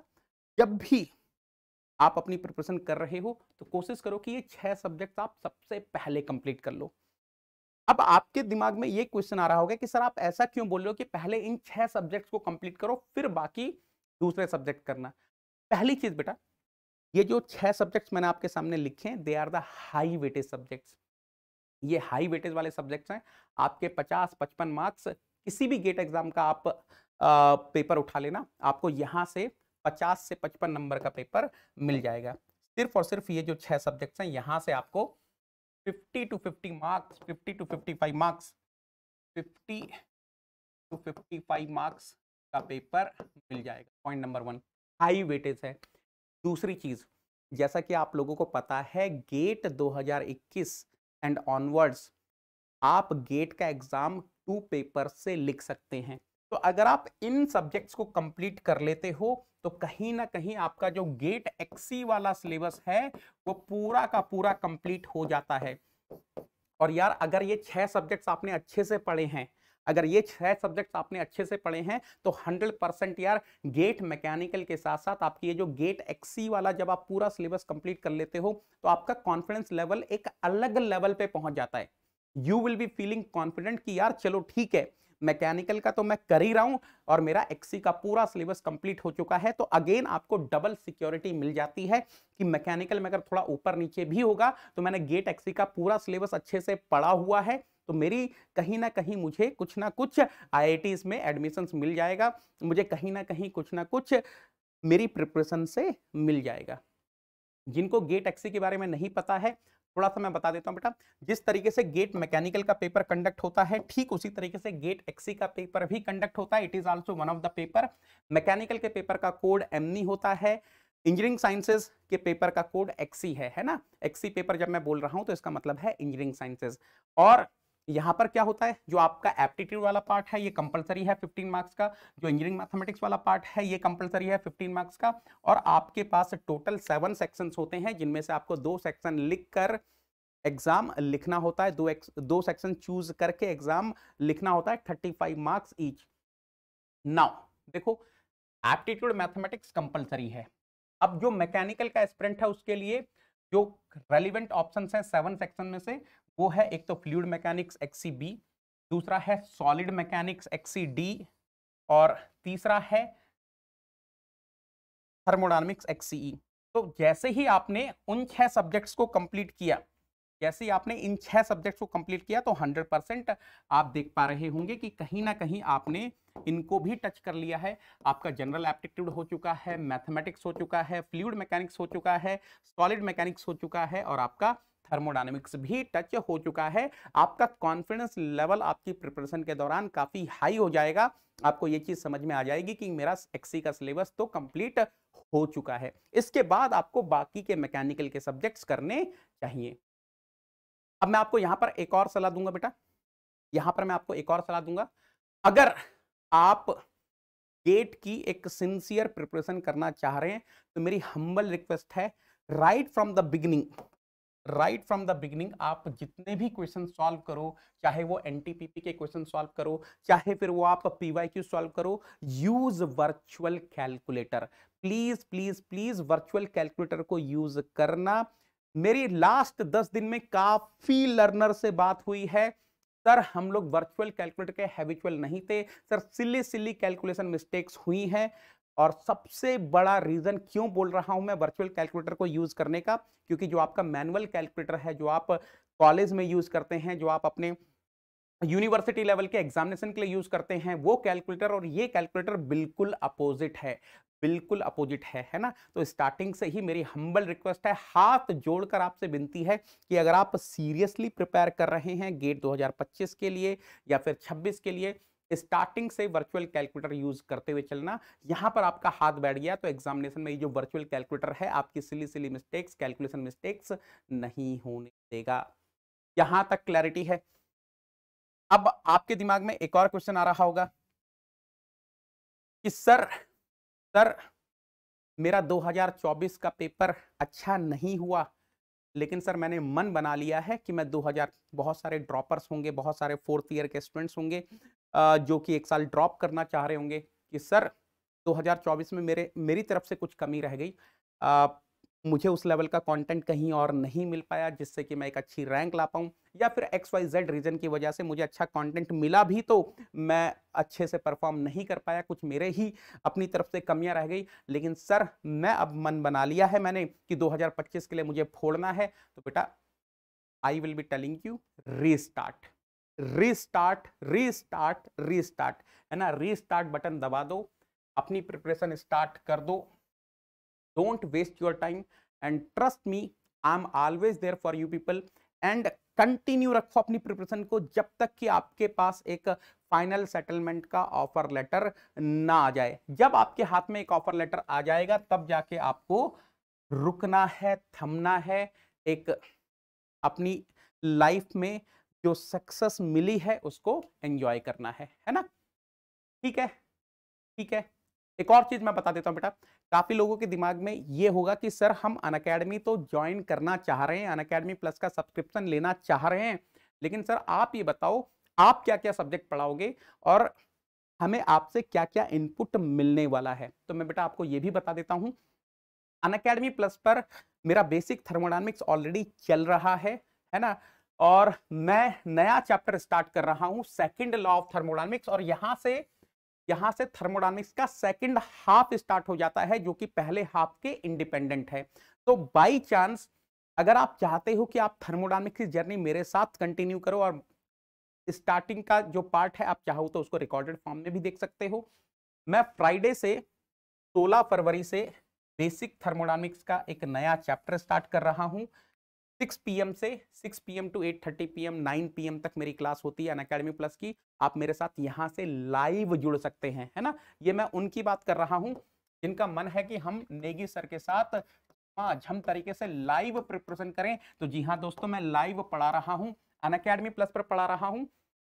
Speaker 1: जब भी आप अपनी प्रिपरेशन कर रहे हो तो कोशिश करो कि ये छह सब्जेक्ट आप सबसे पहले कंप्लीट कर लो अब आपके दिमाग में ये क्वेश्चन आ रहा होगा कि सर आप ऐसा क्यों बोल रहे हो कि पहले इन छह सब्जेक्ट्स को कंप्लीट करो फिर बाकी दूसरे सब्जेक्ट करना पहली चीज बेटा ये जो छह सब्जेक्ट्स मैंने आपके सामने लिखे हैं they are the high weightage subjects ये हाई वेटेज वाले सब्जेक्ट्स हैं आपके पचास पचपन मार्क्स किसी भी गेट एग्जाम का आप पेपर उठा लेना आपको यहाँ से 50 से 55 नंबर का पेपर मिल जाएगा सिर्फ और सिर्फ ये जो छह सब्जेक्ट्स हैं यहाँ से आपको 50 to 50 marks 50 to 55 marks 50 to 55 marks का पेपर मिल जाएगा point number one high weightage है दूसरी चीज़ जैसा कि आप लोगों को पता है गेट 2021 एंड ऑनवर्ड्स आप गेट का एग्ज़ाम टू पेपर से लिख सकते हैं तो अगर आप इन सब्जेक्ट्स को कंप्लीट कर लेते हो तो कहीं ना कहीं आपका जो गेट एक्सी वाला सिलेबस है वो पूरा का पूरा कंप्लीट हो जाता है और यार अगर ये छह सब्जेक्ट्स आपने अच्छे से पढ़े हैं अगर ये छह सब्जेक्ट्स आपने अच्छे से पढ़े हैं तो 100 परसेंट यार गेट मैकेनिकल के साथ साथ आपकी ये जो गेट एक्सी वाला जब आप पूरा सिलेबस कंप्लीट कर लेते हो तो आपका कॉन्फिडेंस लेवल एक अलग लेवल पे पहुंच जाता है you will be feeling confident कि यार चलो ठीक है मैकेनिकल का तो मैं कर ही रहा हूँ और मेरा एक्सी का पूरा सिलेबस कंप्लीट हो चुका है तो अगेन आपको डबल सिक्योरिटी मिल जाती है कि मैकेनिकल में अगर थोड़ा ऊपर नीचे भी होगा तो मैंने गेट एक्सी का पूरा सिलेबस अच्छे से पढ़ा हुआ है तो मेरी कहीं ना कहीं मुझे कुछ ना कुछ आई में एडमिशंस मिल जाएगा मुझे कहीं ना कहीं कुछ ना कुछ मेरी प्रिपरेशन से मिल जाएगा जिनको गेट एक्सी के बारे में नहीं पता है थोड़ा सा मैं बता देता हूँ बेटा जिस तरीके से गेट मैकेनिकल का पेपर कंडक्ट होता है ठीक उसी तरीके से गेट एक्सी e का पेपर भी कंडक्ट होता है it is also one of the paper mechanical के पेपर का कोड एमनी e होता है इंजीनियरिंग साइंसेज के पेपर का कोड एक्सी e है है ना एक्सी पेपर जब मैं बोल रहा हूँ तो इसका मतलब है इंजीनियरिंग साइंसेज और यहाँ पर क्या होता है जो आपका एप्टीट्यूड वाला पार्ट है ये कंपलसरी है 15 मार्क्स का जो इंजीनियरिंग मैथमेटिक्स वाला पार्ट है ये कंपलसरी है 15 मार्क्स का और आपके पास टोटल सेवन सेक्शंस होते हैं जिनमें से आपको दो सेक्शन लिख कर एग्जाम लिखना होता है दो एक, दो सेक्शन चूज करके एग्जाम लिखना होता है thirty five marks each now देखो एप्टीट्यूड मैथमेटिक्स कंपलसरी है अब जो मैकेनिकल का स्प्रिंट है उसके लिए जो रेलिवेंट ऑप्शन है सेवन सेक्शन में से वो है एक तो फ्लूड मैकेनिक्स एक्सी बी दूसरा है सॉलिड मैकेनिक्स एक्सी डी और तीसरा है थर्मोडानमिक्स एक्सी e। तो जैसे ही आपने उन छह सब्जेक्ट्स को कंप्लीट किया जैसे ही आपने इन छह सब्जेक्ट्स को कंप्लीट किया तो 100 परसेंट आप देख पा रहे होंगे कि कहीं ना कहीं आपने इनको भी टच कर लिया है आपका जनरल एप्टीट्यूड हो चुका है मैथमेटिक्स हो चुका है फ्लूड मैकेनिक्स हो चुका है सॉलिड मैकेनिक्स हो चुका है और आपका थर्मोडाइनमिक्स भी टच हो चुका है आपका कॉन्फिडेंस लेवल आपकी प्रिपरेशन के दौरान काफ़ी हाई हो जाएगा आपको ये चीज़ समझ में आ जाएगी कि मेरा एक्सी का सिलेबस तो कंप्लीट हो चुका है इसके बाद आपको बाकी के मैकेनिकल के सब्जेक्ट्स करने चाहिए अब मैं आपको यहां पर एक और सलाह दूंगा बेटा यहाँ पर मैं आपको एक और सलाह दूंगा अगर आप गेट की एक सिंसियर प्रिपरेशन करना चाह रहे हैं तो मेरी हम्बल रिक्वेस्ट है right from the beginning right from the beginning आप जितने भी क्वेश्चन सॉल्व करो चाहे वो एन के क्वेश्चन सॉल्व करो चाहे फिर वो आप पी वाई क्यू सॉल्व करो use virtual calculator please please please virtual calculator को यूज करना मेरी लास्ट दस दिन में काफी लर्नर से बात हुई है सर हम लोग वर्चुअल कैलकुलेटर के हैबिचुअल नहीं थे sir silly silly calculation mistakes हुई हैं और सबसे बड़ा रीज़न क्यों बोल रहा हूं मैं वर्चुअल कैलकुलेटर को यूज़ करने का क्योंकि जो आपका मैनुअल कैलकुलेटर है जो आप कॉलेज में यूज़ करते हैं जो आप अपने यूनिवर्सिटी लेवल के एग्जामिनेशन के लिए यूज़ करते हैं वो कैलकुलेटर और ये कैलकुलेटर बिल्कुल अपोजिट है बिल्कुल अपोजिट है है ना तो स्टार्टिंग से ही मेरी हम्बल रिक्वेस्ट है हाथ जोड़कर आपसे विनती है कि अगर आप सीरियसली प्रिपेयर कर रहे हैं गेट 2025 के लिए या फिर 26 के लिए स्टार्टिंग से वर्चुअल कैलकुलेटर यूज करते हुए चलना यहां पर आपका हाथ बैठ गया तो एग्जामिनेशन में ये जो वर्चुअल कैलकुलेटर है आपकी silly silly mistakes calculation mistakes नहीं होने देगा यहां तक क्लैरिटी है अब आपके दिमाग में एक और क्वेश्चन आ रहा होगा कि सर सर मेरा 2024 का पेपर अच्छा नहीं हुआ लेकिन सर मैंने मन बना लिया है कि मैं 2000 बहुत सारे ड्रॉपर्स होंगे बहुत सारे फोर्थ ईयर के स्टूडेंट्स होंगे जो कि एक साल ड्रॉप करना चाह रहे होंगे कि सर 2024 में मेरे मेरी तरफ से कुछ कमी रह गई आ, मुझे उस लेवल का कंटेंट कहीं और नहीं मिल पाया जिससे कि मैं एक अच्छी रैंक ला पाऊँ या फिर एक्स वाई जेड रीजन की वजह से मुझे अच्छा कंटेंट मिला भी तो मैं अच्छे से परफॉर्म नहीं कर पाया कुछ मेरे ही अपनी तरफ से कमियां रह गई लेकिन सर मैं अब मन बना लिया है मैंने कि 2025 के लिए मुझे फोड़ना है तो बेटा I will be telling you re restart restart restart है ना रीस्टार्ट बटन दबा दो अपनी प्रिपरेशन स्टार्ट कर दो don't waste your time and trust me I am always there for you people and continue रखो अपनी प्रिपरेशन को जब तक कि आपके पास एक फाइनल सेटलमेंट का ऑफर लेटर ना आ जाए जब आपके हाथ में एक ऑफर लेटर आ जाएगा तब जाके आपको रुकना है थमना है एक अपनी लाइफ में जो सक्सेस मिली है उसको एंजॉय करना है है ना ठीक है ठीक है एक और चीज मैं बता देता हूँ बेटा काफी लोगों के दिमाग में ये होगा कि सर हम अन अकेडमी तो ज्वाइन करना चाह रहे हैं अन अकेडमी प्लस का सब्सक्रिप्शन लेना चाह रहे हैं लेकिन सर आप ये बताओ आप क्या क्या सब्जेक्ट पढ़ाओगे और हमें आपसे क्या क्या इनपुट मिलने वाला है तो मैं बेटा आपको ये भी बता देता हूँ अन अकेडमी प्लस पर मेरा बेसिक थर्मोडाइनमिक्स ऑलरेडी चल रहा है है ना और मैं नया चैप्टर स्टार्ट कर रहा हूं सेकंड लॉ ऑफ थर्मोडाइनमिक्स और यहां से यहां से थर्मोडाइनमिक्स का सेकंड हाफ स्टार्ट हो जाता है जो कि पहले हाफ के इंडिपेंडेंट है तो बाय चांस अगर आप चाहते हो कि आप थर्मोडाइनमिक्स की जर्नी मेरे साथ कंटिन्यू करो और स्टार्टिंग का जो पार्ट है आप चाहो तो उसको रिकॉर्डेड फॉर्म में भी देख सकते हो मैं फ्राइडे से सोलह फरवरी से बेसिक थर्मोडाइनमिक्स का एक नया चैप्टर स्टार्ट कर रहा हूं सिक्स पीएम से six PM to eight thirty P M nine PM तक मेरी क्लास होती है अन अकेडमी प्लस की आप मेरे साथ यहाँ से लाइव जुड़ सकते हैं है ना ये मैं उनकी बात कर रहा हूँ जिनका मन है कि हम नेगी सर के साथ हाँ, झम तरीके से लाइव प्रिपरेशन करें तो जी हाँ दोस्तों मैं लाइव पढ़ा रहा हूँ अन अकेडमी प्लस पर पढ़ा रहा हूँ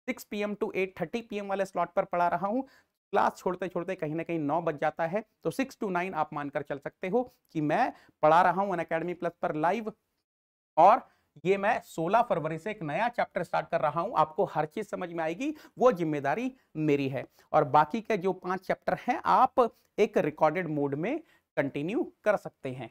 Speaker 1: six P M to eight thirty P M वाले स्लॉट पर पढ़ा रहा हूँ क्लास छोड़ते छोड़ते कहीं ना कहीं नौ बज जाता है तो सिक्स टू नाइन आप मानकर चल सकते हो कि मैं पढ़ा रहा हूँ अन अकेडमी प्लस पर लाइव और ये मैं 16 फरवरी से एक नया चैप्टर स्टार्ट कर रहा हूं आपको हर चीज समझ में आएगी वो जिम्मेदारी मेरी है और बाकी के जो पांच चैप्टर हैं आप एक रिकॉर्डेड मोड में कंटिन्यू कर सकते हैं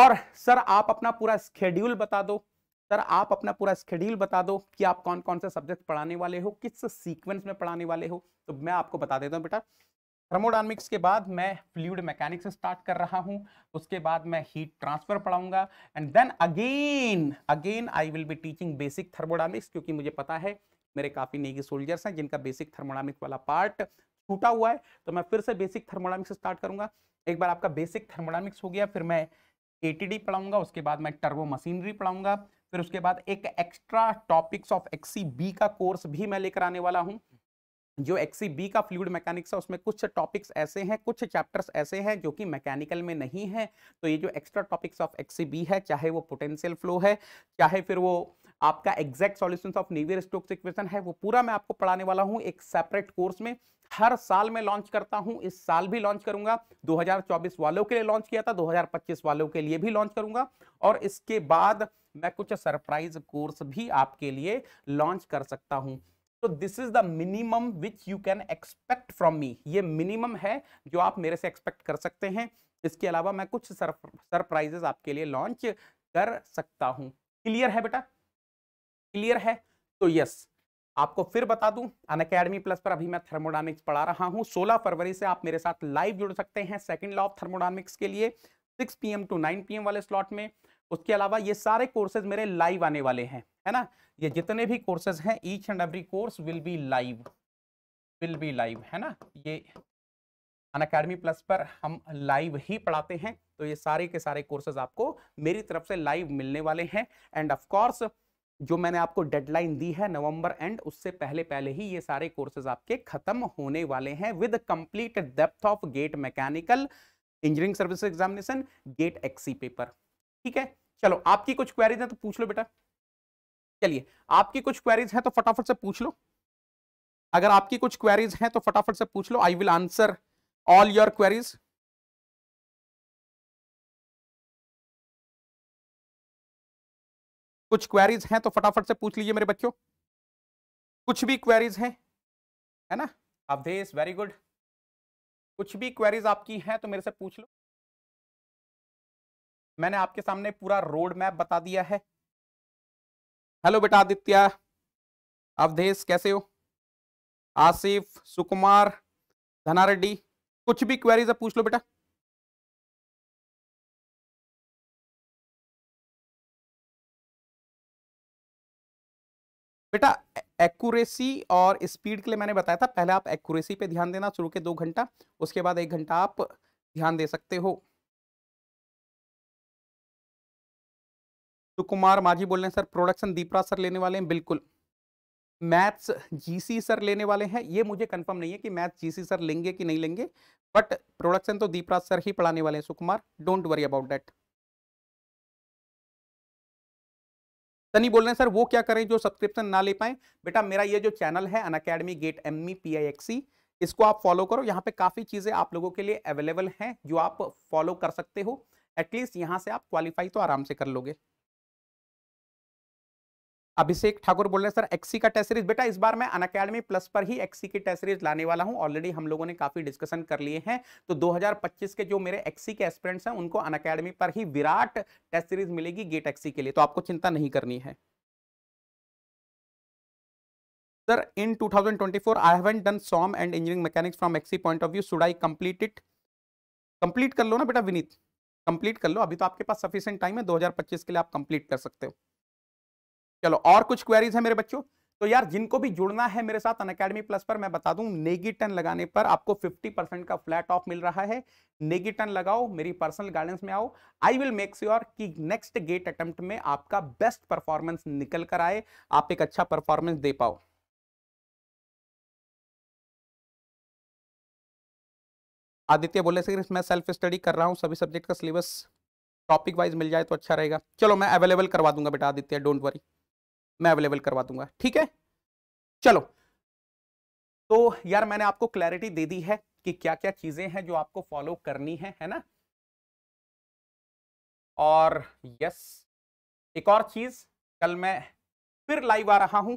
Speaker 1: और सर आप अपना पूरा स्केड्यूल बता दो सर आप अपना पूरा स्केड्यूल बता दो कि आप कौन कौन से सब्जेक्ट पढ़ाने वाले हो किस सीक्वेंस में पढ़ाने वाले हो तो मैं आपको बता देता हूँ बेटा थर्मोडानमिक्स के बाद मैं फ्लूड मैकेनिक्स स्टार्ट कर रहा हूं उसके बाद मैं हीट ट्रांसफर पढ़ाऊंगा and then again again I will be teaching basic thermodynamics क्योंकि मुझे पता है मेरे काफ़ी नेगी सोल्जर्स हैं जिनका बेसिक थर्मोडामिक्स वाला पार्ट छूटा हुआ है तो मैं फिर से बेसिक थर्मोडामिक्स स्टार्ट करूंगा एक बार आपका बेसिक थर्मोडामिक्स हो गया फिर मैं ए पढ़ाऊंगा उसके बाद मैं टर्बो मशीनरी पढ़ाऊंगा फिर उसके बाद एक extra topics of XE B का कोर्स भी मैं लेकर आने वाला हूँ जो एक्सी बी का फ्लूड मैकेनिक्स है उसमें कुछ टॉपिक्स ऐसे हैं कुछ चैप्टर्स ऐसे हैं जो कि मैकेनिकल में नहीं है तो ये जो extra topics of XE B है चाहे वो पोटेंशियल फ्लो है चाहे फिर वो आपका exact solution of Navier Stokes equation है वो पूरा मैं आपको पढ़ाने वाला हूँ एक सेपरेट कोर्स में हर साल में लॉन्च करता हूं इस साल भी लॉन्च करूंगा 2024 वालों के लिए लॉन्च किया था 2025 वालों के लिए भी लॉन्च करूंगा और इसके बाद मैं कुछ सरप्राइज कोर्स भी आपके लिए लॉन्च कर सकता हूं तो this is the minimum which you can expect from me ये मिनिमम है जो आप मेरे से एक्सपेक्ट कर सकते हैं इसके अलावा मैं कुछ सरप्राइजेस आपके लिए लॉन्च कर सकता हूँ क्लियर है बेटा क्लियर है तो यस आपको फिर बता दूं अन अकेडमी प्लस पर अभी मैं थर्मोडामिक्स पढ़ा रहा हूं 16 फरवरी से आप मेरे साथ लाइव जुड़ सकते हैं सेकंड लॉ ऑफ थर्मोडामिक्स के लिए 6 पीएम टू 9 पीएम वाले स्लॉट में उसके अलावा ये सारे कोर्सेज मेरे लाइव आने वाले हैं है ना ये जितने भी कोर्सेज हैं each and every course will be live will be live है ना ये अन अकेडमी प्लस पर हम लाइव ही पढ़ाते हैं तो ये सारे के सारे कोर्सेज आपको मेरी तरफ से लाइव मिलने वाले हैं एंड ऑफ कोर्स जो मैंने आपको डेडलाइन दी है नवंबर एंड उससे पहले पहले ही ये सारे कोर्सेज आपके खत्म होने वाले हैं with complete depth of GATE mechanical engineering service examination GATE XE paper ठीक है चलो आपकी कुछ क्वेरीज हैं तो पूछ लो बेटा चलिए आपकी कुछ क्वेरीज हैं तो फटाफट से पूछ लो अगर आपकी कुछ क्वेरीज हैं तो फटाफट से पूछ लो I will answer all your queries
Speaker 2: कुछ क्वेरीज हैं तो
Speaker 1: फटाफट से पूछ लीजिए मेरे बच्चों कुछ भी क्वेरीज हैं है ना अवधेश वेरी गुड कुछ भी क्वेरीज आपकी हैं तो मेरे से पूछ लो मैंने आपके सामने पूरा रोड मैप बता दिया है हेलो बेटा आदित्य अवधेश कैसे हो आसिफ सुकुमार धना रेड्डी कुछ भी क्वेरीज अब पूछ लो बेटा बेटा एक्यूरेसी और स्पीड के लिए मैंने बताया था पहले आप एक्यूरेसी पे ध्यान देना शुरू के दो घंटा उसके बाद एक घंटा आप ध्यान दे सकते हो तो कुमार माझी बोल रहे हैं सर प्रोडक्शन दीपरा सर लेने वाले हैं बिल्कुल मैथ्स जीसी सर लेने वाले हैं ये मुझे कंफर्म नहीं है कि मैथ्स जीसी सर लेंगे कि नहीं लेंगे बट प्रोडक्शन तो दीपराज सर ही पढ़ाने वाले हैं Sukumar don't worry about that Sunny बोल रहे हैं सर वो क्या करें जो सब्सक्रिप्शन ना ले पाए बेटा मेरा ये जो चैनल है Unacademy GATE M E P I XE इसको आप फॉलो करो यहाँ पे काफ़ी चीज़ें आप लोगों के लिए अवेलेबल हैं जो आप फॉलो कर सकते हो एटलीस्ट यहाँ से आप क्वालिफाई तो आराम से कर लोगे अभिषेक ठाकुर बोल रहे हैं सर एक्सी का टेस्ट सीरीज बेटा इस बार मैं अनकेडमी प्लस पर ही एक्सी की टेस्ट सीरीज लाने वाला हूं ऑलरेडी हम लोगों ने काफी डिस्कशन कर लिए हैं तो 2025 के जो मेरे एक्सी के एस्पिरेंट्स हैं उनको अन पर ही विराट टेस्ट सीरीज मिलेगी गेट एक्सी के लिए तो आपको चिंता नहीं करनी है sir in two I haven't done SOM and engineering mechanics from XE point of view should I complete it complete कर लो ना बेटा विनीत कंप्लीट कर लो अभी तो आपके पास सफिशियंट टाइम है दो के लिए आप कंप्लीट कर सकते हो चलो और कुछ क्वेरीज है मेरे बच्चों तो यार जिनको भी जुड़ना है मेरे साथ अनकेडमी प्लस पर मैं बता दूं नेगी टन लगाने पर आपको 50 परसेंट का फ्लैट ऑफ मिल रहा है नेगी टन लगाओ मेरी पर्सनल गाइडेंस में आओ आई विल मेक श्योर कि नेक्स्ट गेट अटेम्प्ट में आपका बेस्ट परफॉर्मेंस निकल कर आए आप एक अच्छा परफॉर्मेंस दे पाओ आदित्य बोले सर मैं सेल्फ स्टडी कर रहा हूं सभी सब्जेक्ट का सिलेबस टॉपिक वाइज मिल जाए तो अच्छा रहेगा चलो मैं अवेलेबल करवा दूंगा बेटा आदित्य डोंट वरी मैं अवेलेबल करवा दूंगा ठीक है चलो तो यार मैंने आपको क्लैरिटी दे दी है कि क्या क्या चीजें हैं जो आपको फॉलो करनी है है ना और यस एक और चीज कल मैं फिर लाइव आ रहा हूं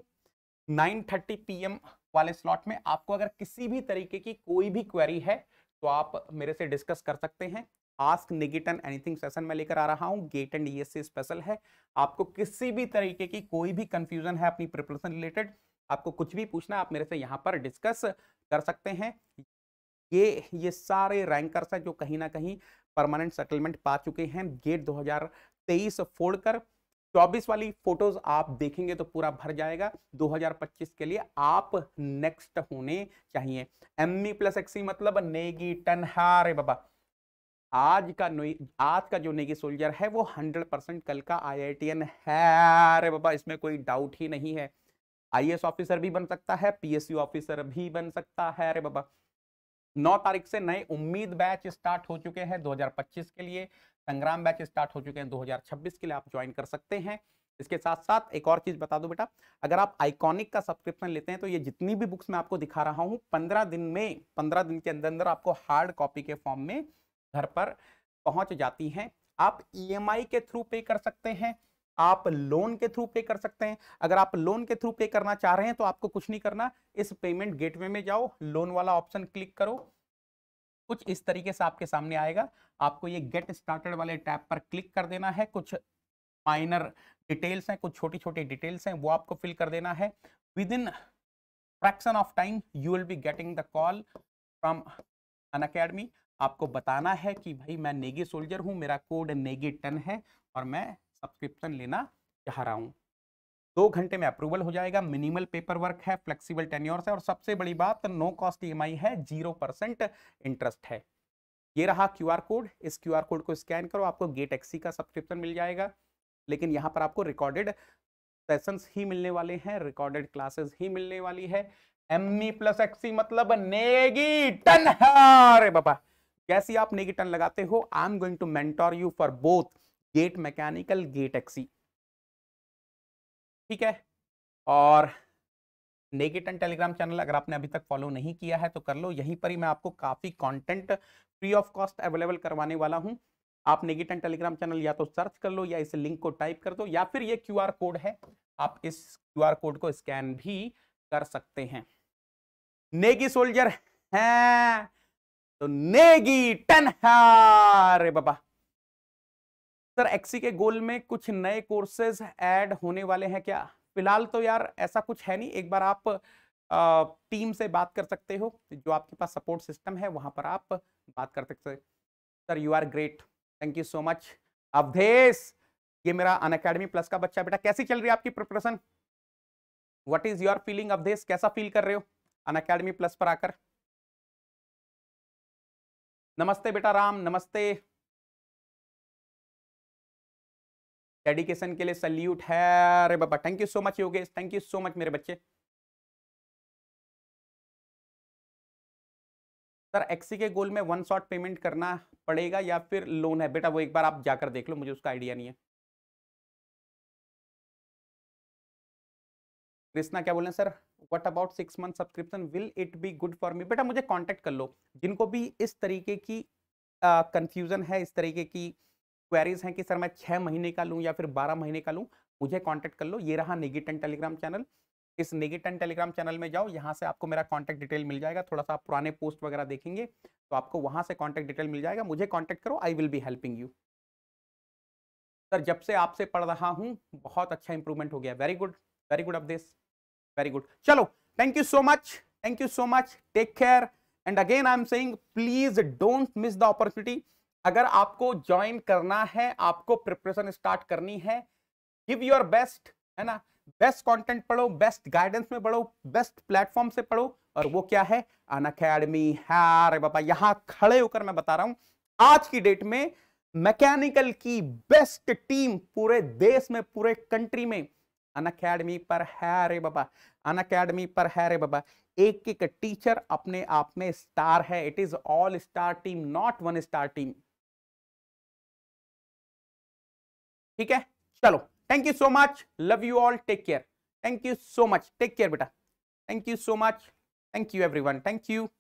Speaker 1: 9:30 पीएम वाले स्लॉट में आपको अगर किसी भी तरीके की कोई भी क्वेरी है तो आप मेरे से डिस्कस कर सकते हैं आस्क निगेट एंड एनीथिंग सेशन में लेकर आ रहा हूँ गेट एंड ई स्पेशल है आपको किसी भी तरीके की कोई भी कंफ्यूजन है अपनी प्रिपरेशन रिलेटेड आपको कुछ भी पूछना है आप मेरे से यहाँ पर डिस्कस कर सकते हैं ये ये सारे रैंकर्स हैं जो कहीं ना कहीं परमानेंट सेटलमेंट पा चुके हैं गेट 2023 कर चौबीस वाली फोटोज आप देखेंगे तो पूरा भर जाएगा 2025 के लिए आप नेक्स्ट होने चाहिए एम ई प्लस एक्सी मतलब नेगी टन हारे बाबा आज का आज का जो नेगी सोल्जर है वो हंड्रेड परसेंट कल का आईआईटीएन है अरे बाबा इसमें कोई डाउट ही नहीं है आईएएस ऑफिसर भी बन सकता है पीएसयू ऑफिसर भी बन सकता है अरे बाबा नौ तारीख से नए उम्मीद बैच स्टार्ट हो चुके हैं 2025 के लिए संग्राम बैच स्टार्ट हो चुके हैं 2026 के लिए आप ज्वाइन कर सकते हैं इसके साथ साथ एक और चीज़ बता दो बेटा अगर आप आइकॉनिक का सब्सक्रिप्शन लेते हैं तो ये जितनी भी बुक्स मैं आपको दिखा रहा हूँ पंद्रह दिन में पंद्रह दिन के अंदर अंदर आपको हार्ड कॉपी के फॉर्म में घर पर पहुंच जाती हैं आप ईएमआई e के थ्रू पे कर सकते हैं आप लोन के थ्रू पे कर सकते हैं अगर आप लोन के थ्रू पे करना चाह रहे हैं तो आपको कुछ नहीं करना इस पेमेंट गेटवे में जाओ लोन वाला ऑप्शन क्लिक करो कुछ इस तरीके से आपके सामने आएगा आपको ये गेट स्टार्टेड वाले टैब पर क्लिक कर देना है कुछ माइनर डिटेल्स हैं कुछ छोटी छोटी डिटेल्स हैं वो आपको फिल कर देना है within fraction of time you will be getting the call from Unacademy आपको बताना है कि भाई मैं नेगी सोल्जर हूँ मेरा कोड नेगी टन है और मैं सब्सक्रिप्शन लेना चाह रहा हूँ दो घंटे में अप्रूवल हो जाएगा मिनिमल पेपर वर्क है फ्लेक्सिबल टेन्योर्स है और सबसे बड़ी बात नो कॉस्ट ई है जीरो परसेंट इंटरेस्ट है ये रहा क्यू कोड इस क्यू कोड को स्कैन करो आपको गेट एक्सी का सब्सक्रिप्शन मिल जाएगा लेकिन यहाँ पर आपको रिकॉर्डेड सेशंस ही मिलने वाले हैं रिकॉर्डेड क्लासेस ही मिलने वाली है एम ई प्लस एक्सी मतलब नेगी टन हाँ, अरे बाबा जैसे आप नेगेटन लगाते हो I am going to mentor you for both GATE mechanical GATE XE ठीक है और नेगेटन टेलीग्राम चैनल अगर आपने अभी तक फॉलो नहीं किया है तो कर लो यहीं पर ही मैं आपको काफ़ी content free of cost available करवाने वाला हूं आप नेगेटन टेलीग्राम चैनल या तो सर्च कर लो या इस लिंक को टाइप कर दो या फिर ये क्यू कोड है आप इस क्यू कोड को स्कैन भी कर सकते हैं नेगी सोल्जर है तो नेगी टन अरे बाबा सर एक्सी के गोल में कुछ नए कोर्सेज ऐड होने वाले हैं क्या फिलहाल तो यार ऐसा कुछ है नहीं एक बार आप आ, टीम से बात कर सकते हो जो आपके पास सपोर्ट सिस्टम है वहां पर आप बात कर सकते sir you are great thank you so much Avdhesh ये मेरा अन अकेडमी प्लस का बच्चा बेटा कैसी चल रही है आपकी preparation what is your feeling Avdhesh कैसा फील कर रहे हो अन अकेडमी प्लस पर आकर नमस्ते बेटा राम नमस्ते
Speaker 2: डेडिकेशन के लिए सल्यूट है अरे बाबा thank you
Speaker 1: so much Yogesh thank you so much मेरे बच्चे सर एक्सी के गोल में वन शॉट पेमेंट करना पड़ेगा या फिर लोन है बेटा वो एक बार आप जाकर देख लो मुझे उसका आइडिया नहीं है कृष्णा क्या बोल रहे हैं sir what about six month subscription will it be good for me बेटा मुझे कॉन्टेक्ट कर लो जिनको भी इस तरीके की कंफ्यूजन uh, है इस तरीके की क्वेरीज हैं कि सर मैं छः महीने का लूँ या फिर बारह महीने का लूँ मुझे कॉन्टैक्ट कर लो ये रहा निगेटन टेलीग्राम चैनल इस निगेटन टेलीग्राम चैनल में जाओ यहाँ से आपको मेरा कॉन्टैक्ट डिटेल मिल जाएगा थोड़ा सा आप पुराने पोस्ट वगैरह देखेंगे तो आपको वहाँ से कॉन्टैक्ट डिटेल मिल जाएगा मुझे कॉन्टैक्ट करो I will be helping you sir जब से आपसे पढ़ रहा हूँ बहुत अच्छा इंप्रूवमेंट हो गया very good very good Updesh very good चलो thank you so much thank you so much take care and again I am saying please don't miss the opportunity अगर आपको ज्वाइन करना है आपको प्रिपरेशन स्टार्ट करनी है गिव योर बेस्ट है ना बेस्ट कंटेंट पढ़ो बेस्ट गाइडेंस में पढ़ो बेस्ट प्लेटफॉर्म से पढ़ो और वो क्या है अन अकेडमी है बाबा यहां खड़े होकर मैं बता रहा हूं आज की डेट में मैकेनिकल की बेस्ट टीम पूरे देश में पूरे कंट्री में अन अकेडमी पर है अरे बाबा अन अकेडमी पर है अरे बाबा एक एक टीचर अपने आप में स्टार है it is all star team not one star team ठीक है चलो thank you so much love you all take care thank you so much take care बेटा thank you so much thank you everyone thank
Speaker 2: you